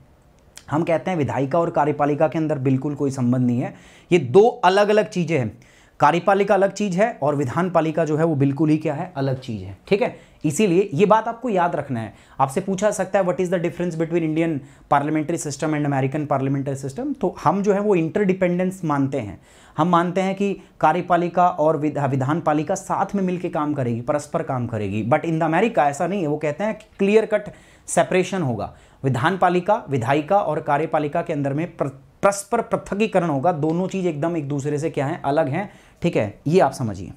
हम कहते हैं विधायिका और कार्यपालिका के अंदर बिल्कुल कोई संबंध नहीं है ये दो अलग अलग चीज़ें हैं कार्यपालिका अलग चीज़ है और विधान पालिका जो है वो बिल्कुल ही क्या है अलग चीज़ है ठीक है इसीलिए ये बात आपको याद रखना है आपसे पूछा सकता है what is the difference between Indian parliamentary system and American parliamentary system तो हम जो है वो इंटरडिपेंडेंस मानते हैं हम मानते हैं कि कार्यपालिका और विधान पालिका साथ में मिलकर काम करेगी परस्पर काम करेगी बट इन द अमेरिका ऐसा नहीं है वो कहते हैं क्लियर कट सेपरेशन होगा विधान पालिका विधायिका और कार्यपालिका के अंदर में परस्पर पृथकीकरण होगा दोनों चीज़ एकदम एक दूसरे से क्या है अलग हैं ठीक है ये आप समझिए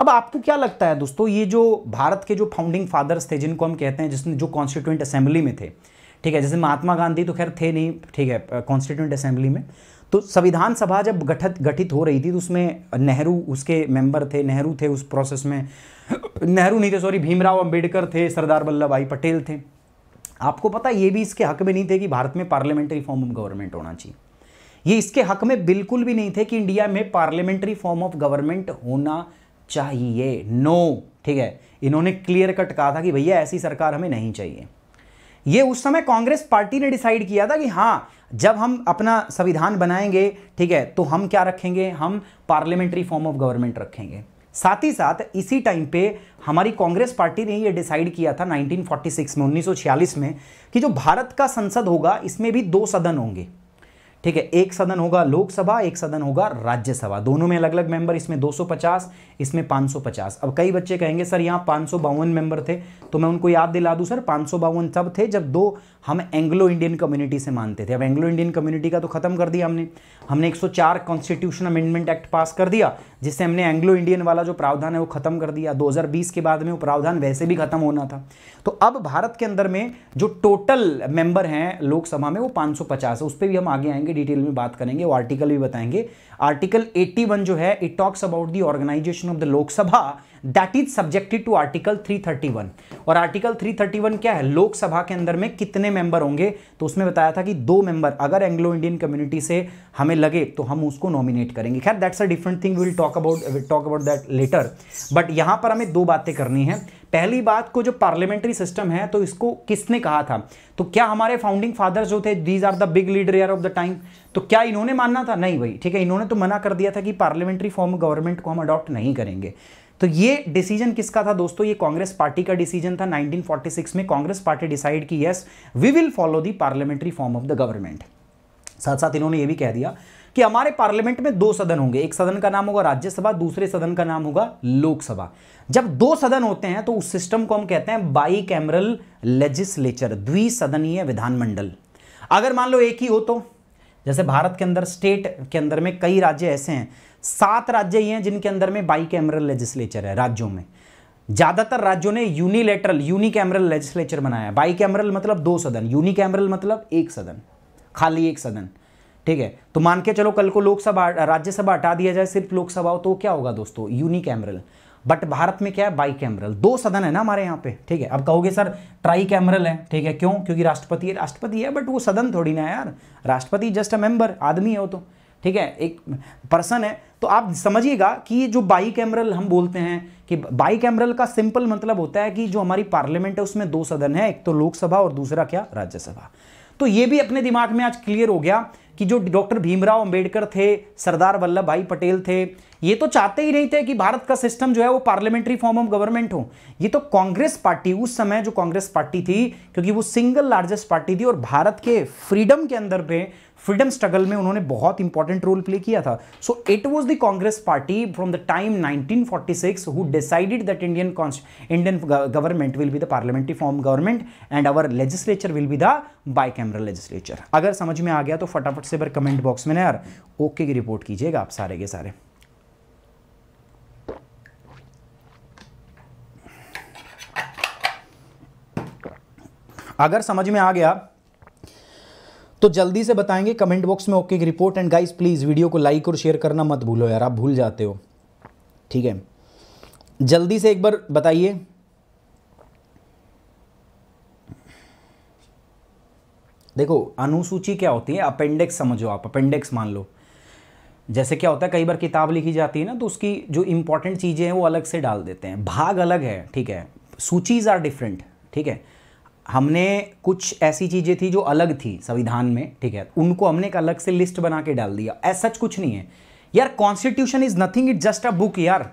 अब आपको क्या लगता है दोस्तों ये जो भारत के जो फाउंडिंग फादर्स थे जिनको हम कहते हैं जिसने जो कॉन्स्टिट्यूंट असेंबली में थे ठीक है जैसे महात्मा गांधी तो खैर थे नहीं ठीक है कॉन्स्टिट्यूंट असेंबली में तो संविधान सभा जब गठित गठित हो रही थी तो उसमें नेहरू उसके मेंबर थे नेहरू थे उस प्रोसेस में नेहरू नहीं थे सॉरी भीमराव अंबेडकर थे सरदार वल्लभ भाई पटेल थे आपको पता ये भी इसके हक में नहीं थे कि भारत में पार्लियामेंट्री फॉर्म ऑफ गवर्नमेंट होना चाहिए ये इसके हक में बिल्कुल भी नहीं थे कि इंडिया में पार्लियामेंट्री फॉर्म ऑफ गवर्नमेंट होना चाहिए नो ठीक है इन्होंने क्लियर कट कहा था कि भैया ऐसी सरकार हमें नहीं चाहिए ये उस समय कांग्रेस पार्टी ने डिसाइड किया था कि हाँ जब हम अपना संविधान बनाएंगे ठीक है तो हम क्या रखेंगे हम पार्लियामेंट्री फॉर्म ऑफ गवर्नमेंट रखेंगे साथ ही साथ इसी टाइम पे हमारी कांग्रेस पार्टी ने ये डिसाइड किया था 1946 में 1946 में कि जो भारत का संसद होगा इसमें भी दो सदन होंगे ठीक है एक सदन होगा लोकसभा एक सदन होगा राज्यसभा दोनों में अलग अलग मेंबर इसमें 250 इसमें 550 अब कई बच्चे कहेंगे सर यहाँ पाँच मेंबर थे तो मैं उनको याद दिला दूँ सर पाँच तब थे जब दो हम एंग्लो इंडियन कम्युनिटी से मानते थे अब एंग्लो इंडियन कम्युनिटी का तो खत्म कर दिया हमने हमने 104 कॉन्स्टिट्यूशन अमेंडमेंट एक्ट पास कर दिया जिससे हमने एंग्लो इंडियन वाला जो प्रावधान है वो खत्म कर दिया 2020 के बाद में वो प्रावधान वैसे भी खत्म होना था तो अब भारत के अंदर में जो टोटल मेंबर हैं लोकसभा में वो 550 है उस पर भी हम आगे आएंगे डिटेल में बात करेंगे वो आर्टिकल भी बताएंगे आर्टिकल एट्टी जो है it talks about the organization of the Lok Sabha that is subjected to article 331 और आर्टिकल 331 क्या है लोकसभा के अंदर में कितने मेंबर होंगे तो उसमें बताया था कि दो मेंबर अगर एंग्लो इंडियन कम्युनिटी से हमें लगे तो हम उसको नॉमिनेट करेंगे खैर that's a different thing will talk about talk about that later but यहां पर हमें दो बातें करनी है पहली बात को जो पार्लियामेंट्री सिस्टम है तो इसको किसने कहा था तो क्या हमारे फाउंडिंग फादर्स जो थे these are the big leader of the time तो क्या इन्होंने मानना था नहीं भाई ठीक है इन्होंने तो मना कर दिया था कि पार्लियामेंट्री फॉर्म गवर्नमेंट को हम अडॉप्ट नहीं करेंगे तो ये डिसीजन किसका था दोस्तों ये कांग्रेस पार्टी का डिसीजन था 1946 में कांग्रेस पार्टी डिसाइड की yes we will follow the parliamentary form of the government साथ साथ इन्होंने ये भी कह दिया कि हमारे पार्लियामेंट में दो सदन होंगे एक सदन का नाम होगा राज्यसभा दूसरे सदन का नाम होगा लोकसभा जब दो सदन होते हैं तो उस सिस्टम को हम कहते हैं बाई कैमरल लेजिस्लेचर द्विसदनीय विधानमंडल अगर मान लो एक ही हो तो जैसे भारत के अंदर स्टेट के अंदर में कई राज्य ऐसे हैं सात राज्य ये हैं जिनके अंदर में बाई कैमरल लेजिस्लेचर है राज्यों में ज़्यादातर राज्यों ने यूनिलेटरल यूनिकैमरल लेजिस्लेचर बनाया बाई कैमरल मतलब दो सदन यूनिकैमरल मतलब एक सदन खाली एक सदन ठीक है तो मान के चलो कल को लोकसभा राज्यसभा हटा दिया जाए सिर्फ लोकसभा तो क्या होगा दोस्तों यूनिकैमरल बट भारत में क्या है बाई कैमरल दो सदन है ना हमारे यहाँ पे ठीक है अब कहोगे सर ट्राई कैमरल है ठीक है क्यों क्योंकि राष्ट्रपति है राष्ट्रपति है बट वो सदन थोड़ी ना यार राष्ट्रपति जस्ट अ मेंबर आदमी है वो तो ठीक है एक पर्सन है तो आप समझिएगा कि ये जो बाई कैमरल हम बोलते हैं कि बाई कैमरल का सिंपल मतलब होता है कि जो हमारी पार्लियामेंट है उसमें दो सदन है एक तो लोकसभा और दूसरा क्या राज्यसभा तो ये भी अपने दिमाग में आज क्लियर हो गया कि जो डॉक्टर भीमराव अंबेडकर थे सरदार वल्लभ भाई पटेल थे ये तो चाहते ही नहीं थे कि भारत का सिस्टम जो है वो पार्लियामेंट्री फॉर्म ऑफ गवर्नमेंट हो ये तो कांग्रेस पार्टी उस समय जो कांग्रेस पार्टी थी क्योंकि वो सिंगल लार्जेस्ट पार्टी थी और भारत के फ्रीडम के अंदर पे फ्रीडम स्ट्रगल में उन्होंने बहुत इंपॉर्टेंट रोल प्ले किया था so it was the Congress party from the time six who decided that Indian Indian government will be the parliamentary form government and our legislature will be the bicameral legislature अगर समझ में आ गया तो फटाफट से बार कमेंट बॉक्स में ना यार ओके की रिपोर्ट कीजिएगा आप सारे के सारे अगर समझ में आ गया तो जल्दी से बताएंगे कमेंट बॉक्स में ओके की report and guys please video को लाइक और शेयर करना मत भूलो यार आप भूल जाते हो ठीक है जल्दी से एक बार बताइए देखो अनुसूची क्या होती है अपेंडिक्स समझो आप अपेंडिक्स मान लो जैसे क्या होता है कई बार किताब लिखी जाती है ना तो उसकी जो इंपॉर्टेंट चीज़ें हैं वो अलग से डाल देते हैं भाग अलग है ठीक है सूचीज़ आर डिफरेंट ठीक है हमने कुछ ऐसी चीज़ें थी जो अलग थी संविधान में ठीक है उनको हमने एक अलग से लिस्ट बना के डाल दिया ऐसा सच कुछ नहीं है यार constitution is nothing it just a book यार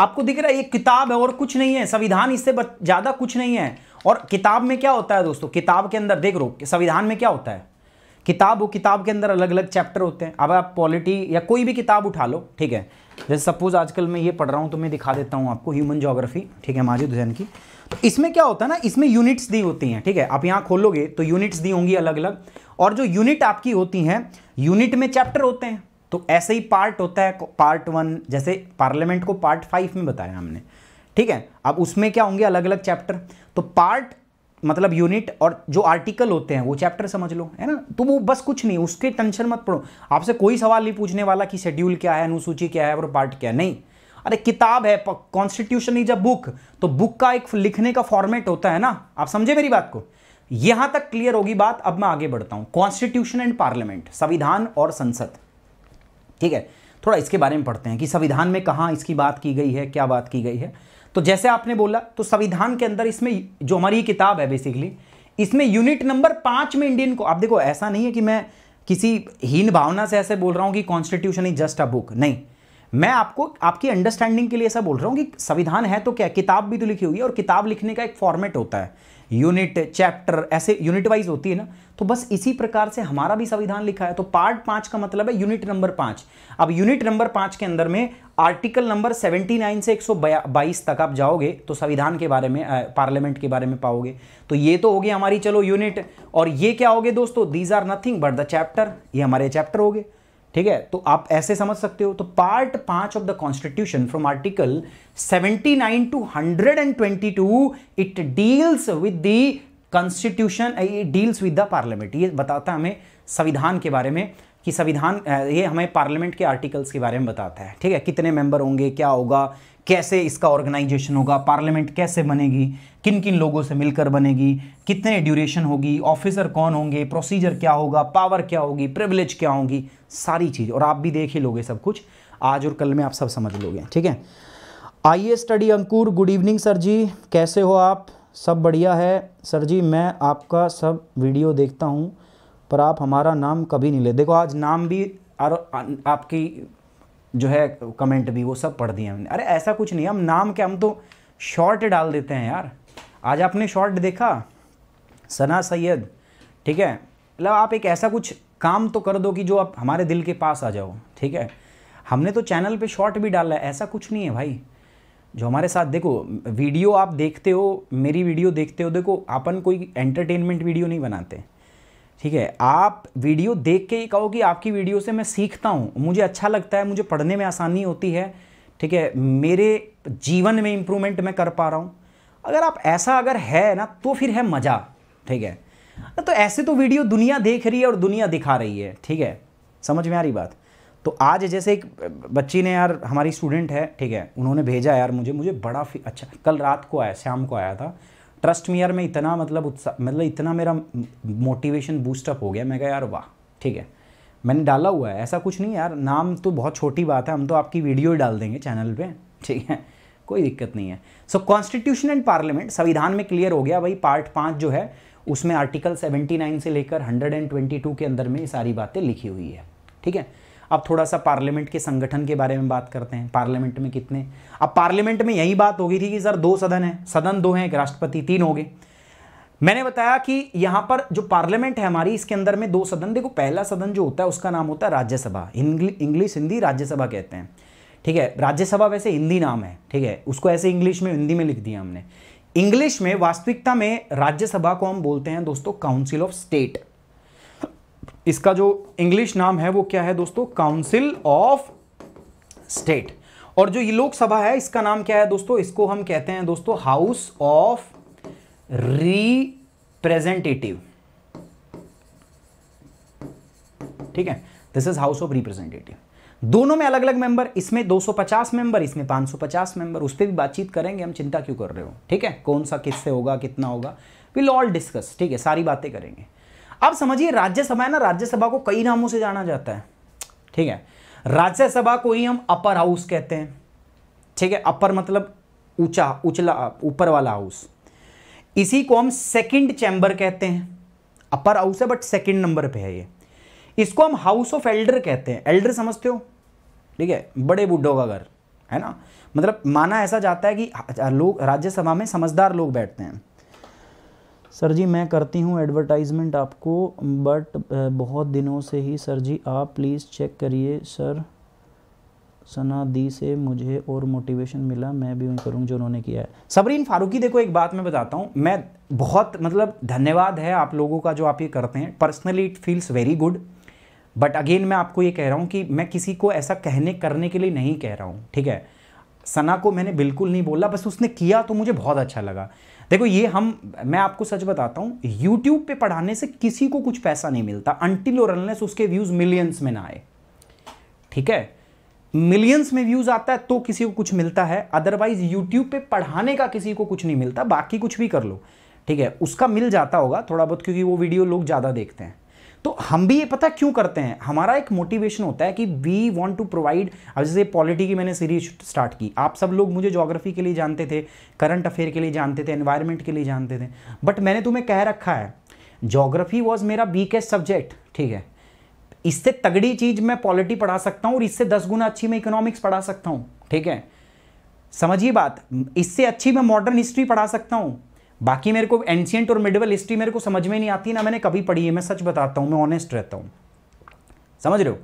आपको दिख रहा है एक किताब है और कुछ नहीं है संविधान इससे ज़्यादा कुछ नहीं है और किताब में क्या होता है दोस्तों किताब के अंदर देख रो संविधान में क्या होता है किताब वो किताब के अंदर अलग अलग चैप्टर होते हैं अब आप पॉलिटी या कोई भी किताब उठा लो ठीक है जैसे सपोज़ आजकल मैं ये पढ़ रहा हूँ तो मैं दिखा देता हूँ आपको ह्यूमन जोग्राफी ठीक है माजिद हुसैन की तो इसमें क्या होता है ना इसमें यूनिट्स दी होती हैं ठीक है आप यहाँ खोलोगे तो यूनिट्स दी होंगी अलग अलग और जो यूनिट आपकी होती हैं यूनिट में चैप्टर होते हैं तो ऐसे ही पार्ट होता है पार्ट वन जैसे पार्लियामेंट को पार्ट फाइव में बताया हमने ठीक है अब उसमें क्या होंगे अलग अलग चैप्टर तो पार्ट मतलब यूनिट और जो आर्टिकल होते हैं वो चैप्टर समझ लो है ना तो वो बस कुछ नहीं उसके टेंशन मत पड़ो आपसे कोई सवाल नहीं पूछने वाला कि शेड्यूल क्या है अनुसूची क्या है और पार्ट क्या है नहीं अरे किताब है कॉन्स्टिट्यूशन इज अ बुक तो बुक का एक लिखने का फॉर्मेट होता है ना आप समझे मेरी बात को यहां तक क्लियर होगी बात अब मैं आगे बढ़ता हूं कॉन्स्टिट्यूशन एंड पार्लियामेंट संविधान और संसद ठीक है थोड़ा इसके बारे में पढ़ते हैं कि संविधान में कहा इसकी बात की गई है क्या बात की गई है तो जैसे आपने बोला तो संविधान के अंदर इसमें जो हमारी किताब है बेसिकली इसमें यूनिट नंबर पांच में इंडियन को आप देखो ऐसा नहीं है कि मैं किसी हीन भावना से ऐसे बोल रहा हूं कि constitution is just a book नहीं मैं आपको आपकी अंडरस्टैंडिंग के लिए ऐसा बोल रहा हूँ कि संविधान है तो क्या किताब भी तो लिखी हुई है और किताब लिखने का एक फॉर्मेट होता है यूनिट चैप्टर ऐसे यूनिट वाइज होती है ना तो बस इसी प्रकार से हमारा भी संविधान लिखा है तो पार्ट पाँच का मतलब है यूनिट नंबर पाँच अब यूनिट नंबर पाँच के अंदर में आर्टिकल नंबर 79 से 122 तक आप जाओगे तो संविधान के बारे में पार्लियामेंट के बारे में पाओगे तो ये तो होगी हमारी चलो यूनिट और ये क्या होगे दोस्तों these are nothing but the chapter ये हमारे चैप्टर हो गए ठीक है तो आप ऐसे समझ सकते हो तो पार्ट पांच of the constitution from article 79 to 122 it deals with the constitution deals with the parliament ये बताता है हमें संविधान के बारे में कि संविधान eh, ये हमें पार्लियामेंट के आर्टिकल्स के बारे में बताता है ठीक है कितने मेंबर होंगे क्या होगा कैसे इसका ऑर्गेनाइजेशन होगा पार्लियामेंट कैसे बनेगी किन किन लोगों से मिलकर बनेगी कितने ड्यूरेशन होगी ऑफिसर कौन होंगे प्रोसीजर क्या होगा पावर क्या होगी प्रिविलेज क्या होगी सारी चीज़ और आप भी देख ही लोगे सब कुछ आज और कल में आप सब समझ लोगे ठीक है आइए study Ankur good evening sir ji कैसे हो आप सब बढ़िया है सर जी मैं आपका सब वीडियो देखता हूँ पर आप हमारा नाम कभी नहीं ले देखो आज नाम भी और आपकी जो है कमेंट भी वो सब पढ़ दिए हमने अरे ऐसा कुछ नहीं हम नाम के हम तो शॉर्ट डाल देते हैं यार आज आपने शॉर्ट देखा सना सैयद ठीक है मतलब आप एक ऐसा कुछ काम तो कर दो कि जो आप हमारे दिल के पास आ जाओ ठीक है हमने तो चैनल पे शॉर्ट भी डाला है ऐसा कुछ नहीं है भाई जो हमारे साथ देखो वीडियो आप देखते हो मेरी वीडियो देखते हो देखो अपन कोई एंटरटेनमेंट वीडियो नहीं बनाते ठीक है आप वीडियो देख के ही कहो कि आपकी वीडियो से मैं सीखता हूँ मुझे अच्छा लगता है मुझे पढ़ने में आसानी होती है ठीक है मेरे जीवन में इम्प्रूवमेंट मैं कर पा रहा हूँ अगर आप ऐसा अगर है ना तो फिर है मज़ा ठीक है तो ऐसे तो वीडियो दुनिया देख रही है और दुनिया दिखा रही है ठीक है समझ में आ रही बात तो आज जैसे एक बच्ची ने यार हमारी स्टूडेंट है ठीक है उन्होंने भेजा यार मुझे मुझे बड़ा अच्छा कल रात को आया शाम को आया था ट्रस्ट में यार मैं इतना मतलब उत्साह मतलब इतना मेरा मोटिवेशन बूस्टअप हो गया मैं कहा यार वाह ठीक है मैंने डाला हुआ है ऐसा कुछ नहीं यार नाम तो बहुत छोटी बात है हम तो आपकी वीडियो ही डाल देंगे चैनल पे ठीक है कोई दिक्कत नहीं है सो कॉन्स्टिट्यूशन एंड पार्लियामेंट संविधान में क्लियर हो गया भाई पार्ट पाँच जो है उसमें आर्टिकल 79 से लेकर 122 के अंदर में ये सारी बातें लिखी हुई है ठीक है अब थोड़ा सा पार्लियामेंट के संगठन के बारे में बात करते हैं पार्लियामेंट में कितने अब पार्लियामेंट में यही बात हो गई थी कि सर दो सदन हैं सदन दो हैं एक राष्ट्रपति तीन हो गए मैंने बताया कि यहां पर जो पार्लियामेंट है हमारी इसके अंदर में दो सदन देखो पहला सदन जो होता है उसका नाम होता है राज्यसभा इंग्लिश हिंदी राज्यसभा कहते हैं ठीक है राज्यसभा वैसे हिंदी नाम है ठीक है उसको ऐसे इंग्लिश में हिंदी में लिख दिया हमने इंग्लिश में वास्तविकता में राज्यसभा को हम बोलते हैं दोस्तों काउंसिल ऑफ स्टेट इसका जो इंग्लिश नाम है वो क्या है दोस्तों काउंसिल ऑफ स्टेट और जो ये लोकसभा है इसका नाम क्या है दोस्तों इसको हम कहते हैं दोस्तों हाउस ऑफ रिप्रेजेंटेटिव ठीक है this is house of representative दोनों में अलग अलग मेंबर इसमें 250 मेंबर इसमें 550 मेंबर उस पर भी बातचीत करेंगे हम चिंता क्यों कर रहे हो ठीक है कौन सा किससे होगा कितना होगा विल ऑल डिस्कस ठीक है सारी बातें करेंगे अब समझिए राज्यसभा है ना राज्यसभा को कई नामों से जाना जाता है ठीक है राज्यसभा को ही हम अपर हाउस कहते हैं ठीक है अपर मतलब ऊंचा उचला ऊपर वाला हाउस इसी को हम सेकंड चैम्बर कहते हैं अपर हाउस है बट सेकंड नंबर पे है ये इसको हम हाउस ऑफ एल्डर कहते हैं एल्डर समझते हो ठीक है बड़े बुढ़ो का घर है ना मतलब माना ऐसा जाता है कि लोग राज्यसभा में समझदार लोग बैठते हैं सर जी मैं करती हूँ एडवर्टाइजमेंट आपको बट बहुत दिनों से ही सर जी आप प्लीज़ चेक करिए सर सना दी से मुझे और मोटिवेशन मिला मैं भी वही करूँगा जो उन्होंने किया है सबरीन फारूकी देखो एक बात मैं बताता हूँ मैं बहुत मतलब धन्यवाद है आप लोगों का जो आप ये करते हैं personally it feels very good but again मैं आपको ये कह रहा हूँ कि मैं किसी को ऐसा कहने करने के लिए नहीं कह रहा हूँ ठीक है सना को मैंने बिल्कुल नहीं बोला बस उसने किया तो मुझे बहुत अच्छा लगा देखो ये हम मैं आपको सच बताता हूँ यूट्यूब पर पढ़ाने से किसी को कुछ पैसा नहीं मिलता अनटिल और अनलेस उसके व्यूज़ मिलियंस में ना आए ठीक है मिलियंस में व्यूज आता है तो किसी को कुछ मिलता है अदरवाइज यूट्यूब पे पढ़ाने का किसी को कुछ नहीं मिलता बाकी कुछ भी कर लो ठीक है उसका मिल जाता होगा थोड़ा बहुत क्योंकि वो वीडियो लोग ज़्यादा देखते हैं तो हम भी ये पता क्यों करते हैं हमारा एक मोटिवेशन होता है कि वी वांट टू प्रोवाइड अब जैसे पॉलिटी की मैंने सीरीज स्टार्ट की आप सब लोग मुझे जोग्राफी के लिए जानते थे करंट अफेयर के लिए जानते थे एनवायरमेंट के लिए जानते थे बट मैंने तुम्हें कह रखा है जोग्राफी वॉज मेरा वीकेस्ट सब्जेक्ट ठीक है इससे तगड़ी चीज मैं पॉलिटी पढ़ा सकता हूँ और इससे दस गुना अच्छी मैं इकोनॉमिक्स पढ़ा सकता हूं ठीक है समझिए बात इससे अच्छी मैं मॉडर्न हिस्ट्री पढ़ा सकता हूं बाकी मेरे को एंशियंट और मिडवल हिस्ट्री मेरे को समझ में नहीं आती ना मैंने कभी पढ़ी है मैं सच बताता हूं मैं ऑनेस्ट रहता हूं समझ रहे हो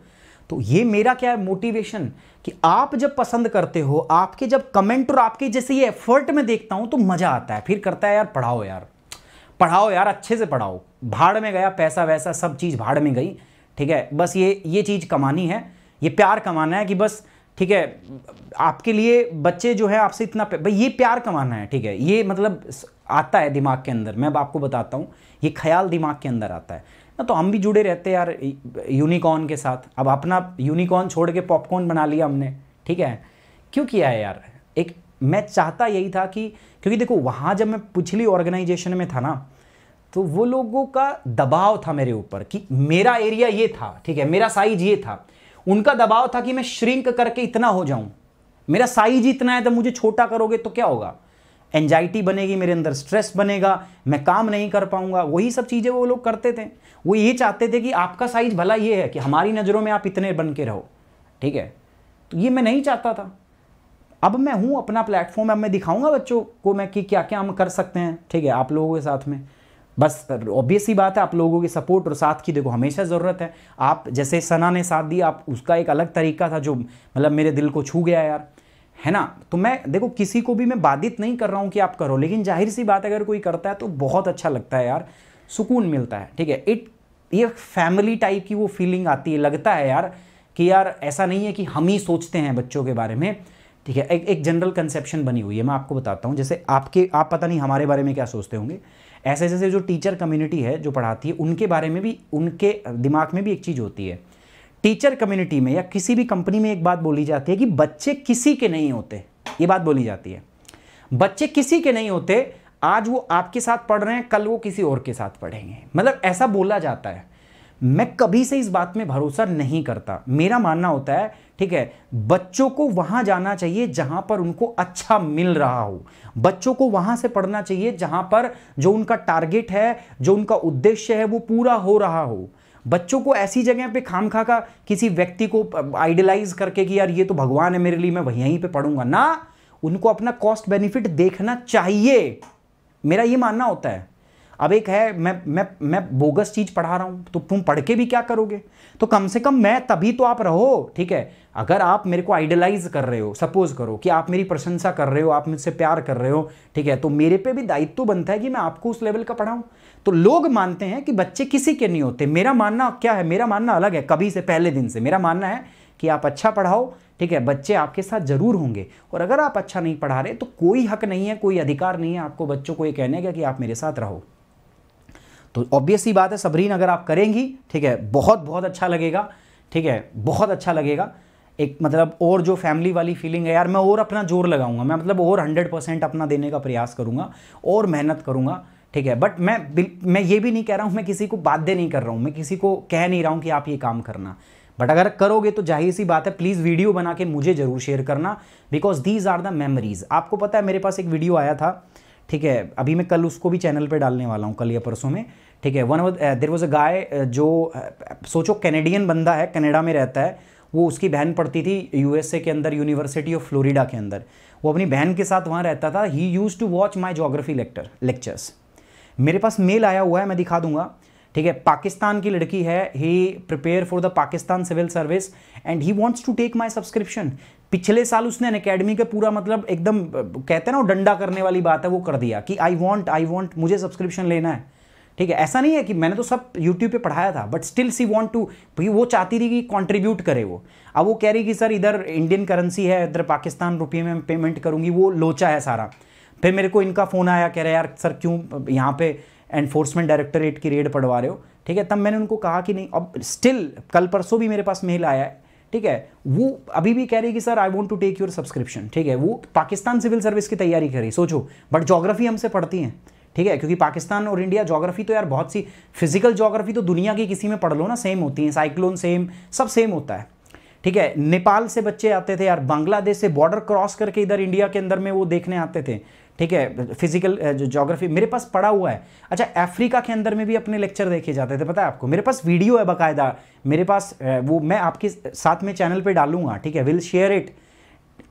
तो ये मेरा क्या है मोटिवेशन कि आप जब पसंद करते हो आपके जब कमेंट और आपके जैसे ये एफर्ट में देखता हूं तो मज़ा आता है फिर करता है यार पढ़ाओ यार पढ़ाओ यार अच्छे से पढ़ाओ भाड़ में गया पैसा वैसा सब चीज़ भाड़ में गई ठीक है बस ये ये चीज़ कमानी है ये प्यार कमाना है कि बस ठीक है आपके लिए बच्चे जो है आपसे इतना भाई ये प्यार कमाना है ठीक है ये मतलब आता है दिमाग के अंदर मैं अब आपको बताता हूँ ये ख्याल दिमाग के अंदर आता है ना तो हम भी जुड़े रहते हैं यार यूनिकॉर्न के साथ अब अपना यूनिकॉर्न छोड़ के पॉपकॉर्न बना लिया हमने ठीक है क्यों किया है यार एक मैं चाहता यही था कि क्योंकि देखो वहाँ जब मैं पिछली ऑर्गेनाइजेशन में था ना तो वो लोगों का दबाव था मेरे ऊपर कि मेरा एरिया ये था ठीक है मेरा साइज ये था उनका दबाव था कि मैं श्रिंक करके इतना हो जाऊं मेरा साइज इतना है तो मुझे छोटा करोगे तो क्या होगा एनजाइटी बनेगी मेरे अंदर स्ट्रेस बनेगा मैं काम नहीं कर पाऊंगा वही सब चीज़ें वो लोग करते थे वो ये चाहते थे कि आपका साइज भला ये है कि हमारी नज़रों में आप इतने बन के रहो ठीक है तो ये मैं नहीं चाहता था अब मैं हूँ अपना प्लेटफॉर्म अब मैं दिखाऊंगा बच्चों को मैं कि क्या क्या हम कर सकते हैं ठीक है आप लोगों के साथ में बस ऑब्वियस ही बात है आप लोगों के सपोर्ट और साथ की देखो हमेशा ज़रूरत है आप जैसे सना ने साथ दिया आप उसका एक अलग तरीका था जो मतलब मेरे दिल को छू गया यार है ना तो मैं देखो किसी को भी मैं बाधित नहीं कर रहा हूँ कि आप करो लेकिन जाहिर सी बात अगर कोई करता है तो बहुत अच्छा लगता है यार सुकून मिलता है ठीक है इट ये फैमिली टाइप की वो फीलिंग आती है लगता है यार कि यार ऐसा नहीं है कि हम ही सोचते हैं बच्चों के बारे में ठीक है एक एक जनरल कंसेप्शन बनी हुई है मैं आपको बताता हूँ जैसे आपके आप पता नहीं हमारे बारे में क्या सोचते होंगे ऐसे जैसे जो टीचर कम्युनिटी है जो पढ़ाती है उनके बारे में भी उनके दिमाग में भी एक चीज़ होती है टीचर कम्युनिटी में या किसी भी कंपनी में एक बात बोली जाती है कि बच्चे किसी के नहीं होते ये बात बोली जाती है बच्चे किसी के नहीं होते आज वो आपके साथ पढ़ रहे हैं कल वो किसी और के साथ पढ़ेंगे मतलब ऐसा बोला जाता है मैं कभी से इस बात में भरोसा नहीं करता मेरा मानना होता है ठीक है बच्चों को वहाँ जाना चाहिए जहाँ पर उनको अच्छा मिल रहा हो बच्चों को वहां से पढ़ना चाहिए जहाँ पर जो उनका टारगेट है जो उनका उद्देश्य है वो पूरा हो रहा हो बच्चों को ऐसी जगह पे खाम खा का किसी व्यक्ति को आइडलाइज करके कि यार ये तो भगवान है मेरे लिए मैं वहीं पे पढ़ूंगा ना उनको अपना कॉस्ट बेनिफिट देखना चाहिए मेरा ये मानना होता है अब एक है मैं मैं मैं बोगस चीज़ पढ़ा रहा हूँ तो तुम पढ़ के भी क्या करोगे तो कम से कम मैं तभी तो आप रहो ठीक है अगर आप मेरे को आइडलाइज कर रहे हो सपोज करो कि आप मेरी प्रशंसा कर रहे हो आप मुझसे प्यार कर रहे हो ठीक है तो मेरे पे भी दायित्व तो बनता है कि मैं आपको उस लेवल का पढ़ाऊँ तो लोग मानते हैं कि बच्चे किसी के नहीं होते मेरा मानना क्या है मेरा मानना अलग है कभी से पहले दिन से मेरा मानना है कि आप अच्छा पढ़ाओ ठीक है बच्चे आपके साथ ज़रूर होंगे और अगर आप अच्छा नहीं पढ़ा रहे तो कोई हक नहीं है कोई अधिकार नहीं है आपको बच्चों को ये कहने का कि आप मेरे साथ रहो तो ऑब्वियस ही बात है सबरीन अगर आप करेंगी ठीक है बहुत बहुत अच्छा लगेगा ठीक है बहुत अच्छा लगेगा एक मतलब और जो फैमिली वाली फीलिंग है यार मैं और अपना जोर लगाऊंगा मैं मतलब और हंड्रेड परसेंट अपना देने का प्रयास करूंगा और मेहनत करूंगा ठीक है बट मैं मैं ये भी नहीं कह रहा हूँ मैं किसी को बाध्य नहीं कर रहा हूँ मैं किसी को कह नहीं रहा हूँ कि आप ये काम करना बट अगर करोगे तो जाहिर सी बात है प्लीज़ वीडियो बना के मुझे ज़रूर शेयर करना because these are the memories आपको पता है मेरे पास एक वीडियो आया था ठीक है अभी मैं कल उसको भी चैनल पे डालने वाला हूँ कल या परसों में ठीक है वन देर वॉज अ गाय जो सोचो कैनेडियन बंदा है कनाडा में रहता है वो उसकी बहन पढ़ती थी यूएसए के अंदर यूनिवर्सिटी ऑफ फ्लोरिडा के अंदर वो अपनी बहन के साथ वहाँ रहता था he use to watch my geography lecture lectures मेरे पास मेल आया हुआ है मैं दिखा दूंगा ठीक है पाकिस्तान की लड़की है he prepare for the Pakistan civil service and he wants to take my subscription पिछले साल उसने अनकेडमी अकेडमी का पूरा मतलब एकदम कहते हैं ना वो डंडा करने वाली बात है वो कर दिया कि आई वॉन्ट आई वॉन्ट मुझे सब्सक्रिप्शन लेना है ठीक है ऐसा नहीं है कि मैंने तो सब यूट्यूब पे पढ़ाया था but still she want to भाई वो चाहती थी कि कॉन्ट्रीब्यूट करे वो अब वो कह रही कि सर इधर इंडियन करेंसी है इधर पाकिस्तान रुपये में पेमेंट करूँगी वो लोचा है सारा फिर मेरे को इनका फ़ोन आया कह रहे यार सर क्यों यहाँ पे एनफोर्समेंट डायरेक्टोरेट की रेड पढ़वा रहे हो ठीक है तब मैंने उनको कहा कि नहीं अब स्टिल कल परसों भी मेरे पास मेल आया है ठीक है वो अभी भी कह रही कि sir I want to take your subscription ठीक है वो पाकिस्तान सिविल सर्विस की तैयारी कर रही सोचो बट जोग्राफी हमसे पढ़ती है ठीक है क्योंकि पाकिस्तान और इंडिया जोग्राफी तो यार बहुत सी फिजिकल जोग्राफी तो दुनिया की किसी में पढ़ लो ना सेम होती है साइक्लोन सेम सब सेम होता है ठीक है नेपाल से बच्चे आते थे यार बांग्लादेश से बॉर्डर क्रॉस करके इधर इंडिया के अंदर में वो देखने आते थे ठीक है फिजिकल जो जोग्राफी मेरे पास पड़ा हुआ है अच्छा अफ्रीका के अंदर में भी अपने लेक्चर देखे जाते थे पता है आपको मेरे पास वीडियो है बाकायदा मेरे पास वो मैं आपके साथ में चैनल पर डालूंगा ठीक है विल शेयर इट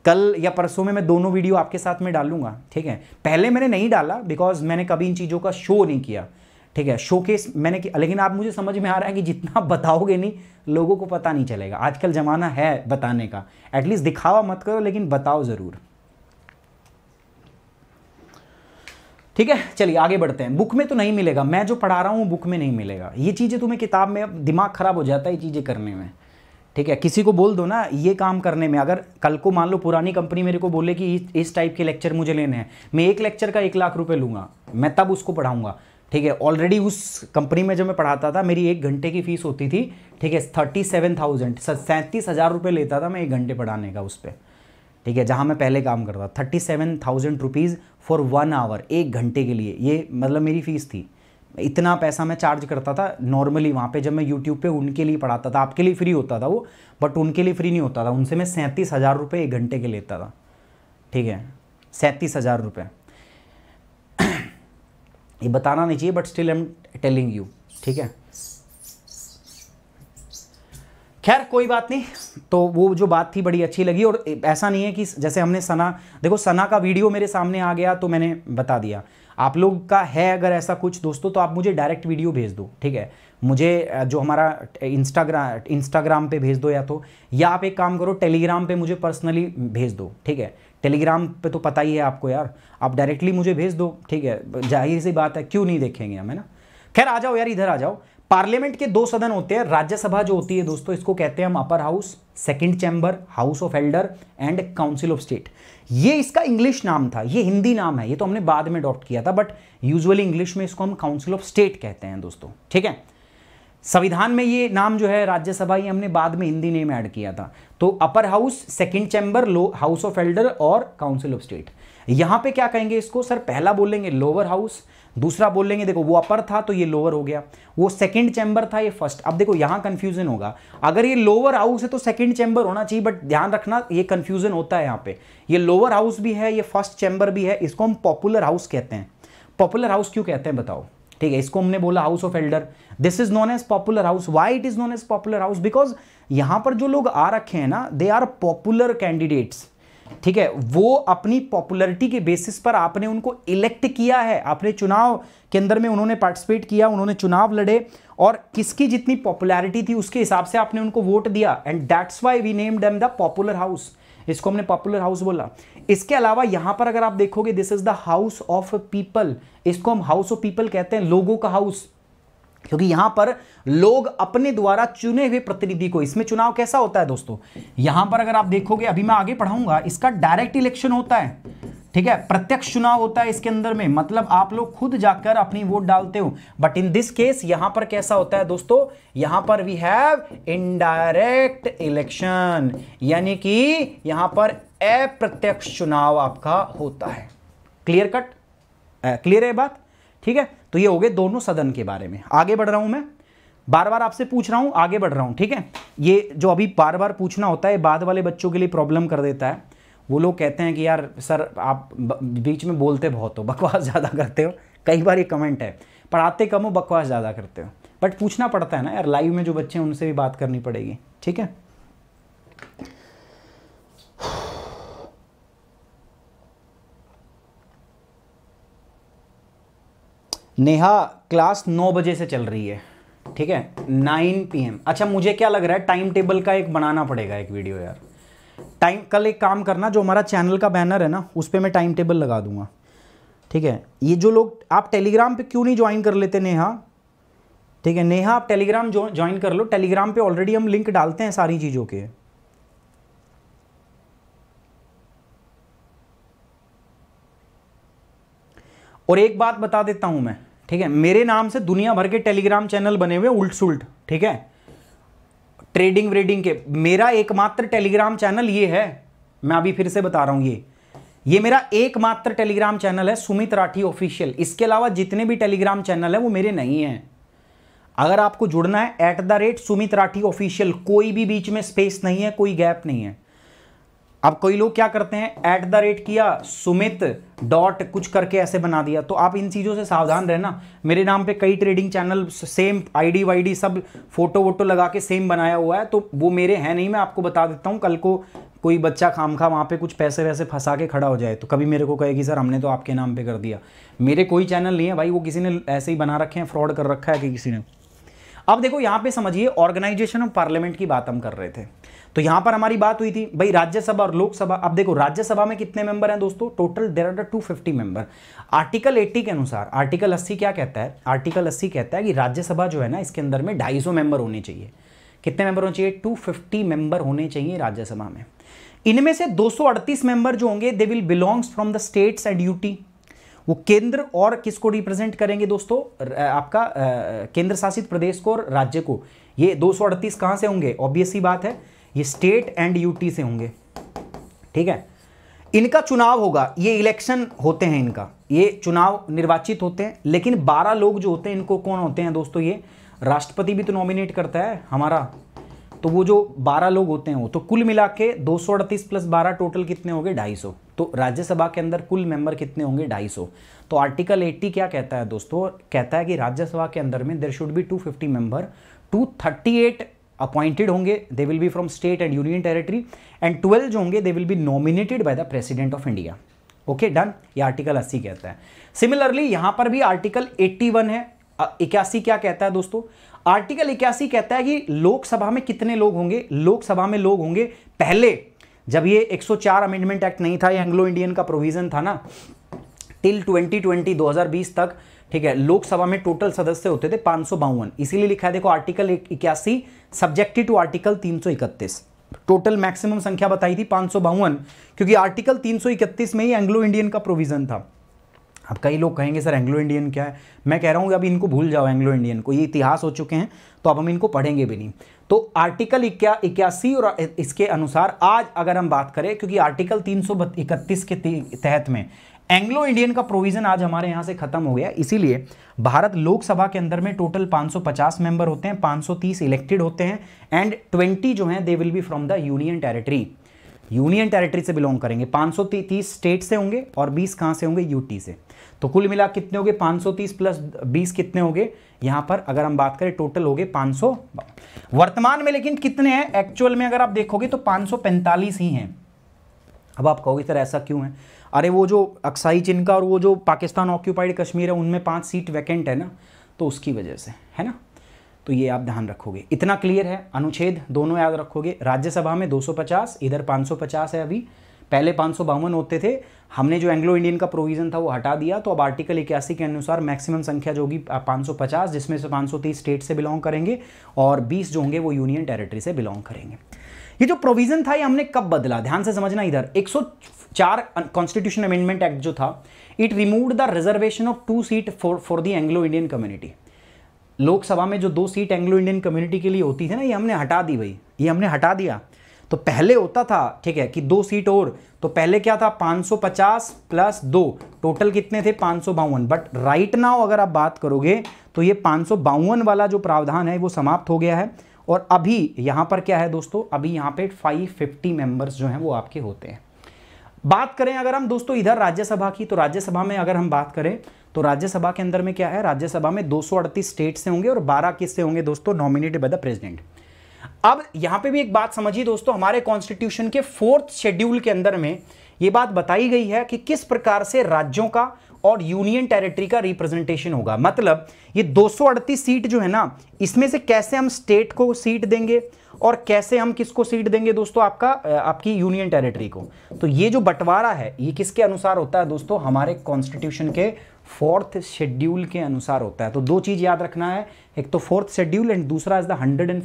कल या परसों में मैं दोनों वीडियो आपके साथ में डालूंगा ठीक है पहले मैंने नहीं डाला बिकॉज मैंने कभी इन चीज़ों का शो नहीं किया ठीक है शोकेस मैंने कि लेकिन आप मुझे समझ में आ रहा है कि जितना आप बताओगे नहीं लोगों को पता नहीं चलेगा आजकल ज़माना है बताने का एटलीस्ट दिखावा मत करो लेकिन बताओ ज़रूर ठीक है चलिए आगे बढ़ते हैं बुक में तो नहीं मिलेगा मैं जो पढ़ा रहा हूँ बुक में नहीं मिलेगा ये चीज़ें तुम्हें किताब में दिमाग खराब हो जाता है ये चीज़ें करने में ठीक है किसी को बोल दो ना ये काम करने में अगर कल को मान लो पुरानी कंपनी मेरे को बोले कि इस टाइप के लेक्चर मुझे लेने हैं मैं एक लेक्चर का एक लाख रुपए लूँगा मैं तब उसको पढ़ाऊँगा ठीक है ऑलरेडी उस कंपनी में जब मैं पढ़ाता था मेरी एक घंटे की फीस होती थी ठीक है थर्टी सेवन थाउजेंड सैंतीस हज़ार रुपये लेता था मैं एक घंटे पढ़ाने का उस पर ठीक है जहाँ मैं पहले काम करता thirty seven thousand rupees for one hour एक घंटे के लिए ये मतलब मेरी फ़ीस थी इतना पैसा मैं चार्ज करता था नॉर्मली वहाँ पे जब मैं यूट्यूब पे उनके लिए पढ़ाता था आपके लिए फ्री होता था वो बट उनके लिए फ्री नहीं होता था उनसे मैं सैंतीस हज़ार रुपये एक घंटे के लेता था ठीक है सैंतीस हज़ार रुपये (coughs) ये बताना नहीं चाहिए but still I am telling you ठीक है खैर कोई बात नहीं तो वो जो बात थी बड़ी अच्छी लगी और ऐसा नहीं है कि जैसे हमने सना देखो सना का वीडियो मेरे सामने आ गया तो मैंने बता दिया आप लोग का है अगर ऐसा कुछ दोस्तों तो आप मुझे डायरेक्ट वीडियो भेज दो ठीक है मुझे जो हमारा इंस्टाग्राम इंस्टाग्राम पे भेज दो या तो या आप एक काम करो टेलीग्राम पे मुझे पर्सनली भेज दो ठीक है टेलीग्राम पे तो पता ही है आपको यार आप डायरेक्टली मुझे भेज दो ठीक है जाहिर सी बात है क्यों नहीं देखेंगे हम है ना खैर आ जाओ यार इधर आ जाओ पार्लियामेंट के दो सदन होते हैं राज्यसभा जो होती है दोस्तों इसको कहते हैं हम upper house second chamber house of elder and council of state ये इसका इंग्लिश नाम था ये हिंदी नाम है ये तो हमने बाद में अडॉप्ट किया था बट यूजुअली इंग्लिश में इसको हम काउंसिल ऑफ स्टेट कहते हैं दोस्तों ठीक है संविधान में ये नाम जो है राज्यसभा ये हमने बाद में हिंदी नेम ऐड किया था तो अपर हाउस सेकंड चैम्बर लो हाउस ऑफ एल्डर और काउंसिल ऑफ स्टेट यहां पे क्या कहेंगे इसको सर पहला बोलेंगे लोअर हाउस दूसरा बोलेंगे देखो वो अपर था तो ये लोअर हो गया वो सेकंड चैम्बर था ये फर्स्ट अब देखो यहां कंफ्यूजन होगा अगर ये लोअर हाउस है तो सेकंड चैम्बर होना चाहिए बट ध्यान रखना ये कंफ्यूजन होता है यहां पे ये लोअर हाउस भी है ये फर्स्ट चैम्बर भी है इसको हम पॉपुलर हाउस कहते हैं पॉपुलर हाउस क्यों कहते हैं बताओ ठीक है इसको हमने बोला house of elder this is known as popular house why it is known as popular house because यहां पर जो लोग आ रखे हैं ना दे आर पॉपुलर कैंडिडेट्स ठीक है वो अपनी पॉपुलैरिटी के बेसिस पर आपने उनको इलेक्ट किया है आपने चुनाव के अंदर में उन्होंने पार्टिसिपेट किया उन्होंने चुनाव लड़े और किसकी जितनी पॉपुलैरिटी थी उसके हिसाब से आपने उनको वोट दिया and that's why we name them the popular house इसको हमने पॉपुलर हाउस बोला इसके अलावा यहां पर अगर आप देखोगे this is the house of people इसको हम हाउस ऑफ पीपल कहते हैं लोगों का हाउस क्योंकि यहां पर लोग अपने द्वारा चुने हुए प्रतिनिधि को इसमें चुनाव कैसा होता है दोस्तों यहां पर अगर आप देखोगे अभी मैं आगे पढ़ाऊंगा इसका डायरेक्ट इलेक्शन होता है ठीक है प्रत्यक्ष चुनाव होता है इसके अंदर में मतलब आप लोग खुद जाकर अपनी वोट डालते हो बट इन दिस केस यहां पर कैसा होता है दोस्तों यहां पर वी हैव इनडायरेक्ट इलेक्शन यानी कि यहां पर अप्रत्यक्ष चुनाव आपका होता है क्लियर कट क्लियर है बात ठीक है तो ये हो गए दोनों सदन के बारे में आगे बढ़ रहा हूं मैं बार बार आपसे पूछ रहा हूँ आगे बढ़ रहा हूँ ठीक है ये जो अभी बार बार पूछना होता है बाद वाले बच्चों के लिए प्रॉब्लम कर देता है वो लोग कहते हैं कि यार सर आप बीच में बोलते बहुत हो बकवास (laughs) ज़्यादा करते हो कई बार ये कमेंट है पढ़ाते कम हो बकवास ज़्यादा करते हो बट पूछना पड़ता है ना यार लाइव में जो बच्चे हैं उनसे भी बात करनी पड़ेगी ठीक है नेहा क्लास नौ बजे से चल रही है ठीक है नाइन पी एम अच्छा मुझे क्या लग रहा है टाइम टेबल का एक बनाना पड़ेगा एक वीडियो यार टाइम कल एक काम करना जो हमारा चैनल का बैनर है ना उस पर मैं टाइम टेबल लगा दूंगा ठीक है ये जो लोग आप टेलीग्राम पे क्यों नहीं ज्वाइन कर लेते नेहा ठीक है नेहा आप टेलीग्राम ज्वाइन कर लो टेलीग्राम पे ऑलरेडी हम लिंक डालते हैं सारी चीज़ों के और एक बात बता देता हूं मैं ठीक है मेरे नाम से दुनिया भर के टेलीग्राम चैनल बने हुए उल्ट सुल्ट ठीक है ट्रेडिंग व्रेडिंग के मेरा एकमात्र टेलीग्राम चैनल ये है मैं अभी फिर से बता रहा हूं ये ये मेरा एकमात्र टेलीग्राम चैनल है सुमित राठी ऑफिशियल इसके अलावा जितने भी टेलीग्राम चैनल है वो मेरे नहीं है अगर आपको जुड़ना है at the rate Sumit Rathi official कोई भी बीच में स्पेस नहीं है कोई गैप नहीं है अब कोई लोग क्या करते हैं एट द रेट किया सुमित डॉट कुछ करके ऐसे बना दिया तो आप इन चीज़ों से सावधान रहना मेरे नाम पे कई ट्रेडिंग चैनल सेम आईडी वाईडी सब फोटो वोटो लगा के सेम बनाया हुआ है तो वो मेरे हैं नहीं मैं आपको बता देता हूँ कल को कोई बच्चा खाम खा वहाँ पे कुछ पैसे वैसे फंसा के खड़ा हो जाए तो कभी मेरे को कहेगी सर हमने तो आपके नाम पर कर दिया मेरे कोई चैनल नहीं है भाई वो किसी ने ऐसे ही बना रखे हैं फ्रॉड कर रखा है कि किसी ने अब देखो यहाँ पे समझिए ऑर्गेनाइजेशन ऑफ पार्लियामेंट की बात हम कर रहे थे तो यहां पर हमारी बात हुई थी भाई राज्यसभा और लोकसभा अब देखो राज्यसभा में कितने मेंबर हैं दोस्तों total there are two fifty member article 80 के अनुसार आर्टिकल अस्सी क्या कहता है आर्टिकल अस्सी कहता है कि राज्यसभा जो है ना इसके अंदर में ढाई मेंबर होने चाहिए कितने मेंबर होने चाहिए 250 मेंबर होने चाहिए राज्यसभा में इनमें से दो मेंबर जो होंगे they will belongs from the states and UT वो केंद्र और किसको रिप्रेजेंट करेंगे दोस्तों आपका केंद्र शासित प्रदेश को और राज्य को ये दो सौ कहां से होंगे ऑब्वियस ही बात है ये स्टेट एंड यूटी से होंगे ठीक है इनका चुनाव होगा ये इलेक्शन होते हैं इनका ये चुनाव निर्वाचित होते हैं लेकिन 12 लोग जो होते हैं इनको कौन होते हैं दोस्तों ये राष्ट्रपति भी तो नॉमिनेट करता है हमारा तो वो जो 12 लोग होते हैं वो तो कुल मिला के दो प्लस बारह टोटल कितने होंगे 250 तो राज्यसभा के अंदर कुल मेंबर कितने होंगे 250 तो आर्टिकल 80 क्या कहता है दोस्तों कहता है कि राज्यसभा के अंदर में there should be 250 member 238 appointed होंगे they will be from state and union territory and twelve जो होंगे they will be nominated by the president of India okay done ये आर्टिकल अस्सी कहता है सिमिलरली यहां पर भी आर्टिकल एट्टी वन है इक्यासी क्या कहता है दोस्तों आर्टिकल इक्यासी कहता है कि लोकसभा में कितने लोग होंगे लोकसभा में लोग होंगे पहले जब ये 104 अमेंडमेंट एक्ट नहीं था ये एंग्लो इंडियन का प्रोविजन था ना टिल 2020 2020 तक ठीक है लोकसभा में टोटल सदस्य होते थे पाँच इसीलिए लिखा है देखो आर्टिकल इक्यासी सब्जेक्टेड टू आर्टिकल तीन टोटल मैक्सिमम संख्या बताई थी पाँच क्योंकि आर्टिकल 331 में ही एंग्लो इंडियन का प्रोविज़न था अब कई लोग कहेंगे सर एंग्लो इंडियन क्या है मैं कह रहा हूं अभी इनको भूल जाओ एंग्लो इंडियन को ये इतिहास हो चुके हैं तो अब हम इनको पढ़ेंगे भी नहीं तो आर्टिकल इक्या इक्यासी और इसके अनुसार आज अगर हम बात करें क्योंकि आर्टिकल तीन के तहत में एंग्लो इंडियन का प्रोविजन आज हमारे यहां से खत्म हो गया इसीलिए भारत लोकसभा के अंदर में टोटल 550 मेंबर होते हैं 530 इलेक्टेड होते हैं एंड 20 जो हैं they will be from the union territory union territory से बिलोंग करेंगे 530 स्टेट से होंगे और 20 कहां से होंगे यूटी से तो कुल मिला कितने हो गए 530 प्लस बीस कितने हो गए पर अगर हम बात करें टोटल हो गए 500 वर्तमान में लेकिन कितने हैं एक्चुअल में अगर आप देखोगे तो पांच ही हैं अब आप कहोगे सर ऐसा क्यों है अरे वो जो अक्साई चिन्ह का और वो जो पाकिस्तान ऑक्यूपाइड कश्मीर है उनमें पाँच सीट वैकेंट है ना तो उसकी वजह से है ना तो ये आप ध्यान रखोगे इतना क्लियर है अनुच्छेद दोनों याद रखोगे राज्यसभा में 250 इधर 550 है अभी पहले पाँच होते थे हमने जो एंग्लो इंडियन का प्रोविज़न था वो हटा दिया तो अब आर्टिकल इक्यासी के अनुसार मैक्सिमम संख्या जो होगी 550 जिसमें से 530 स्टेट से बिलोंग करेंगे और 20 जो होंगे वो यूनियन टेरिटरी से बिलोंग करेंगे ये जो प्रोविजन था ये हमने कब बदला ध्यान से समझना इधर 104 कॉन्स्टिट्यूशन अमेंडमेंट एक्ट जो था it remove the reservation of two seat for for the Anglo Indian community Lok Sabha में जो दो सीट एंग्लो इंडियन कम्युनिटी के लिए होती थी ना ये हमने हटा दी भाई ये हमने हटा दिया तो पहले होता था ठीक है कि दो सीट और तो पहले क्या था 550 प्लस दो टोटल कितने थे पाँच बट राइट नाउ अगर आप बात करोगे तो ये पाँच वाला जो प्रावधान है वो समाप्त हो गया है और अभी यहां पर क्या है दोस्तों अभी यहां पे 550 मेंबर्स जो हैं वो आपके होते हैं बात करें अगर हम दोस्तों इधर राज्यसभा की तो राज्यसभा में अगर हम बात करें तो राज्यसभा के अंदर में क्या है राज्यसभा में दो स्टेट से होंगे और बारह किससे होंगे दोस्तों नॉमिनेटेड बाय द प्रेजिडेंट अब यहां पर भी एक बात समझिए दोस्तों हमारे कॉन्स्टिट्यूशन के फोर्थ शेड्यूल के अंदर में ये बात बताई गई है कि किस प्रकार से राज्यों का और यूनियन टेरिटरी का रिप्रेजेंटेशन होगा मतलब ये 238 सीट जो है ना इसमें से कैसे हम स्टेट को सीट देंगे और कैसे हम किसको सीट देंगे दोस्तों आपका आपकी यूनियन टेरिटरी को तो ये जो बंटवारा है ये किसके अनुसार होता है दोस्तों हमारे कॉन्स्टिट्यूशन के फोर्थ शेड्यूल के अनुसार होता है तो दो चीज़ याद रखना है एक तो फोर्थ शेड्यूल एंड दूसरा is the hundred and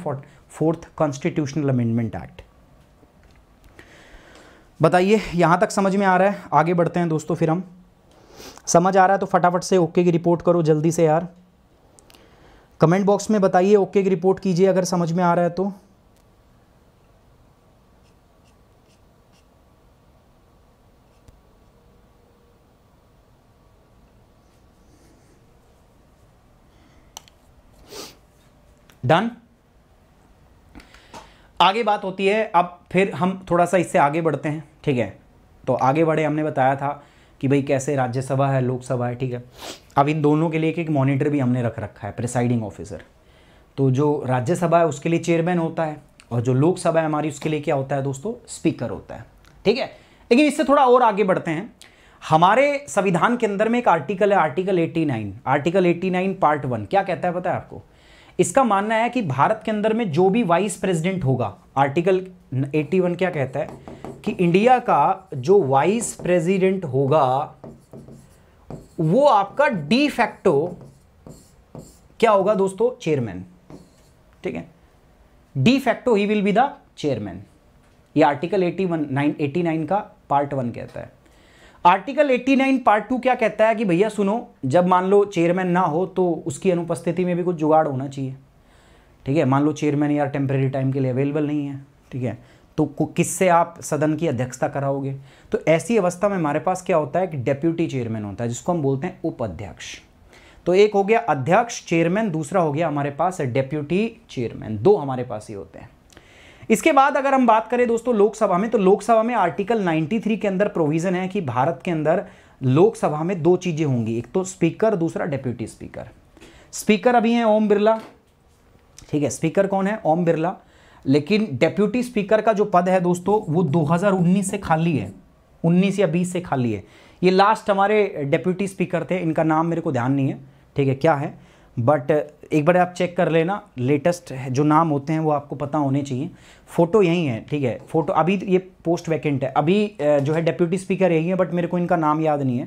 fourth constitutional amendment act बताइए यहां तक समझ में आ रहा है आगे बढ़ते हैं दोस्तों फिर हम समझ आ रहा है तो फटाफट से ओके की रिपोर्ट करो जल्दी से यार कमेंट बॉक्स में बताइए ओके की रिपोर्ट कीजिए अगर समझ में आ रहा है तो डन आगे बात होती है अब फिर हम थोड़ा सा इससे आगे बढ़ते हैं ठीक है तो आगे बढ़े हमने बताया था कि भाई कैसे राज्यसभा है लोकसभा है ठीक है अब इन दोनों के लिए एक मॉनिटर भी हमने रख रखा है प्रिसाइडिंग ऑफिसर तो जो राज्यसभा है उसके लिए चेयरमैन होता है और जो लोकसभा है हमारी उसके लिए क्या होता है दोस्तों स्पीकर होता है ठीक है लेकिन इससे थोड़ा और आगे बढ़ते हैं हमारे संविधान के अंदर में एक आर्टिकल है आर्टिकल 89 आर्टिकल 89 पार्ट वन क्या कहता है पता है आपको इसका मानना है कि भारत के अंदर में जो भी वाइस प्रेसिडेंट होगा आर्टिकल 81 क्या कहता है कि इंडिया का जो वाइस प्रेसिडेंट होगा वो आपका डी फैक्टो क्या होगा दोस्तों चेयरमैन ठीक है de facto he will be the chairman ये आर्टिकल 81 989 का पार्ट वन कहता है आर्टिकल 89 पार्ट टू क्या कहता है कि भैया सुनो जब मान लो चेयरमैन ना हो तो उसकी अनुपस्थिति में भी कुछ जुगाड़ होना चाहिए ठीक है मान लो चेयरमैन यार टेम्परेरी टाइम के लिए अवेलेबल नहीं है ठीक है तो किससे आप सदन की अध्यक्षता कराओगे तो ऐसी अवस्था में हमारे पास क्या होता है कि डेप्यूटी चेयरमैन होता है जिसको हम बोलते हैं उपाध्यक्ष तो एक हो गया अध्यक्ष चेयरमैन दूसरा हो गया हमारे पास डेप्यूटी चेयरमैन दो हमारे पास ही होते हैं इसके बाद अगर हम बात करें दोस्तों लोकसभा में तो लोकसभा में आर्टिकल 93 के अंदर प्रोविजन है कि भारत के अंदर लोकसभा में दो चीज़ें होंगी एक तो स्पीकर दूसरा डेप्यूटी स्पीकर स्पीकर अभी है ओम बिरला ठीक है स्पीकर कौन है ओम बिरला लेकिन डेप्यूटी स्पीकर का जो पद है दोस्तों वो 2019 से खाली है 19 या 20 से खाली है ये लास्ट हमारे डेप्यूटी स्पीकर थे इनका नाम मेरे को ध्यान नहीं है ठीक है क्या है बट एक बार आप चेक कर लेना लेटेस्ट जो नाम होते हैं वो आपको पता होने चाहिए फ़ोटो यही है ठीक है फ़ोटो अभी ये पोस्ट वैकेंट है अभी जो है डेप्यूटी स्पीकर यही है बट मेरे को इनका नाम याद नहीं है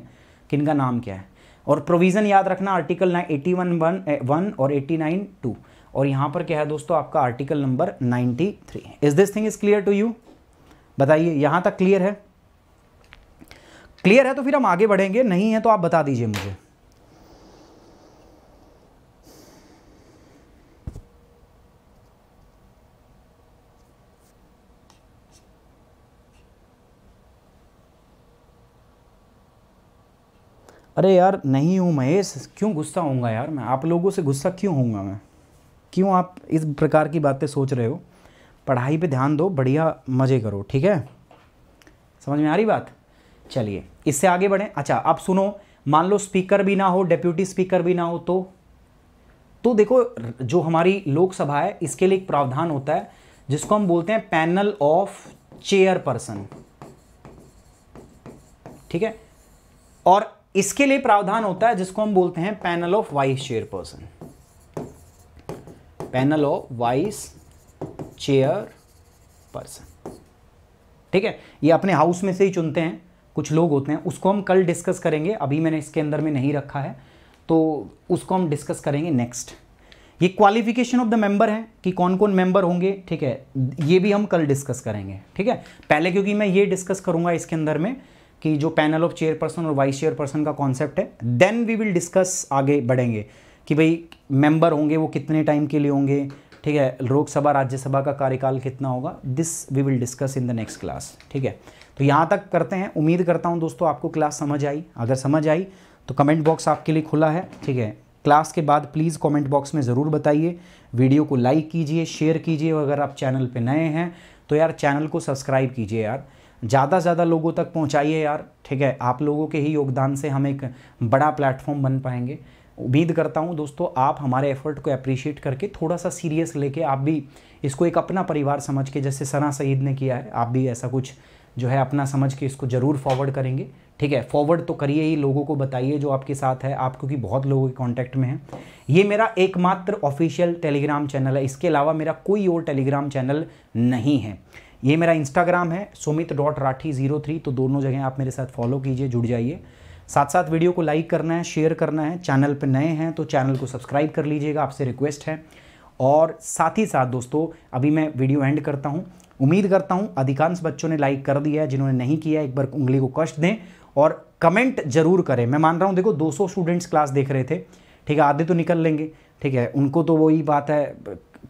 कि इनका नाम क्या है और प्रोविज़न याद रखना आर्टिकल ना एटी वन वन वन और एटी नाइन टू और यहाँ पर क्या है दोस्तों आपका article number ninety three is this thing is clear to you बताइए यहाँ तक क्लियर है क्लियर है तो फिर हम आगे बढ़ेंगे नहीं है तो आप बता दीजिए मुझे अरे यार नहीं हूँ महेश क्यों गुस्सा होऊंगा यार मैं आप लोगों से गुस्सा क्यों होऊंगा मैं क्यों आप इस प्रकार की बातें सोच रहे हो पढ़ाई पे ध्यान दो बढ़िया मज़े करो ठीक है समझ में आ रही बात चलिए इससे आगे बढ़ें अच्छा आप सुनो मान लो स्पीकर भी ना हो डेप्यूटी स्पीकर भी ना हो तो तो देखो जो हमारी लोकसभा है इसके लिए एक प्रावधान होता है जिसको हम बोलते हैं पैनल ऑफ चेयर पर्सन ठीक है और इसके लिए प्रावधान होता है जिसको हम बोलते हैं panel of vice chairperson panel of vice chairperson ठीक है ये अपने हाउस में से ही चुनते हैं कुछ लोग होते हैं उसको हम कल डिस्कस करेंगे अभी मैंने इसके अंदर में नहीं रखा है तो उसको हम डिस्कस करेंगे नेक्स्ट ये क्वालिफिकेशन ऑफ द मेंबर है कि कौन कौन मेंबर होंगे ठीक है ये भी हम कल डिस्कस करेंगे ठीक है पहले क्योंकि मैं ये डिस्कस करूंगा इसके अंदर में कि जो पैनल ऑफ चेयरपर्सन और वाइस चेयरपर्सन का कॉन्सेप्ट है देन वी विल डिस्कस आगे बढ़ेंगे कि भाई मेंबर होंगे वो कितने टाइम के लिए होंगे ठीक है लोकसभा राज्यसभा का कार्यकाल कितना होगा this we will discuss in the next class ठीक है तो यहाँ तक करते हैं उम्मीद करता हूँ दोस्तों आपको क्लास समझ आई अगर समझ आई तो कमेंट बॉक्स आपके लिए खुला है ठीक है क्लास के बाद प्लीज़ कमेंट बॉक्स में ज़रूर बताइए वीडियो को लाइक कीजिए शेयर कीजिए अगर आप चैनल पे नए हैं तो यार चैनल को सब्सक्राइब कीजिए यार ज़्यादा से ज़्यादा लोगों तक पहुँचाइए यार ठीक है आप लोगों के ही योगदान से हम एक बड़ा प्लेटफॉर्म बन पाएंगे उम्मीद करता हूँ दोस्तों आप हमारे एफर्ट को अप्रिशिएट करके थोड़ा सा सीरियस लेके आप भी इसको एक अपना परिवार समझ के जैसे सना सईद ने किया है आप भी ऐसा कुछ जो है अपना समझ के इसको ज़रूर फॉरवर्ड करेंगे ठीक है फॉरवर्ड तो करिए ही लोगों को बताइए जो आपके साथ है आप क्योंकि बहुत लोगों के कॉन्टैक्ट में हैं ये मेरा एकमात्र ऑफिशियल टेलीग्राम चैनल है इसके अलावा मेरा कोई और टेलीग्राम चैनल नहीं है ये मेरा इंस्टाग्राम है Sumit dot Rathi zero three तो दोनों जगह आप मेरे साथ फॉलो कीजिए जुड़ जाइए साथ साथ वीडियो को लाइक करना है शेयर करना है चैनल पर नए हैं तो चैनल को सब्सक्राइब कर लीजिएगा आपसे रिक्वेस्ट है और साथ ही साथ दोस्तों अभी मैं वीडियो एंड करता हूँ उम्मीद करता हूँ अधिकांश बच्चों ने लाइक कर दिया है जिन्होंने नहीं किया एक बार उंगली को कष्ट दें और कमेंट जरूर करें मैं मान रहा हूँ देखो 200 स्टूडेंट्स क्लास देख रहे थे ठीक है आधे तो निकल लेंगे ठीक है उनको तो वही बात है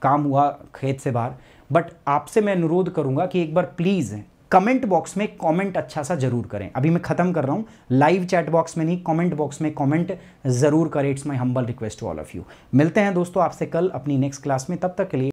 काम हुआ खेत से बाहर बट आपसे मैं अनुरोध करूंगा कि एक बार प्लीज़ कमेंट बॉक्स में कमेंट अच्छा सा जरूर करें अभी मैं खत्म कर रहा हूँ लाइव चैट बॉक्स में नहीं कमेंट बॉक्स में कमेंट जरूर करें it's my humble request to all of you मिलते हैं दोस्तों आपसे कल अपनी नेक्स्ट क्लास में तब तक के लिए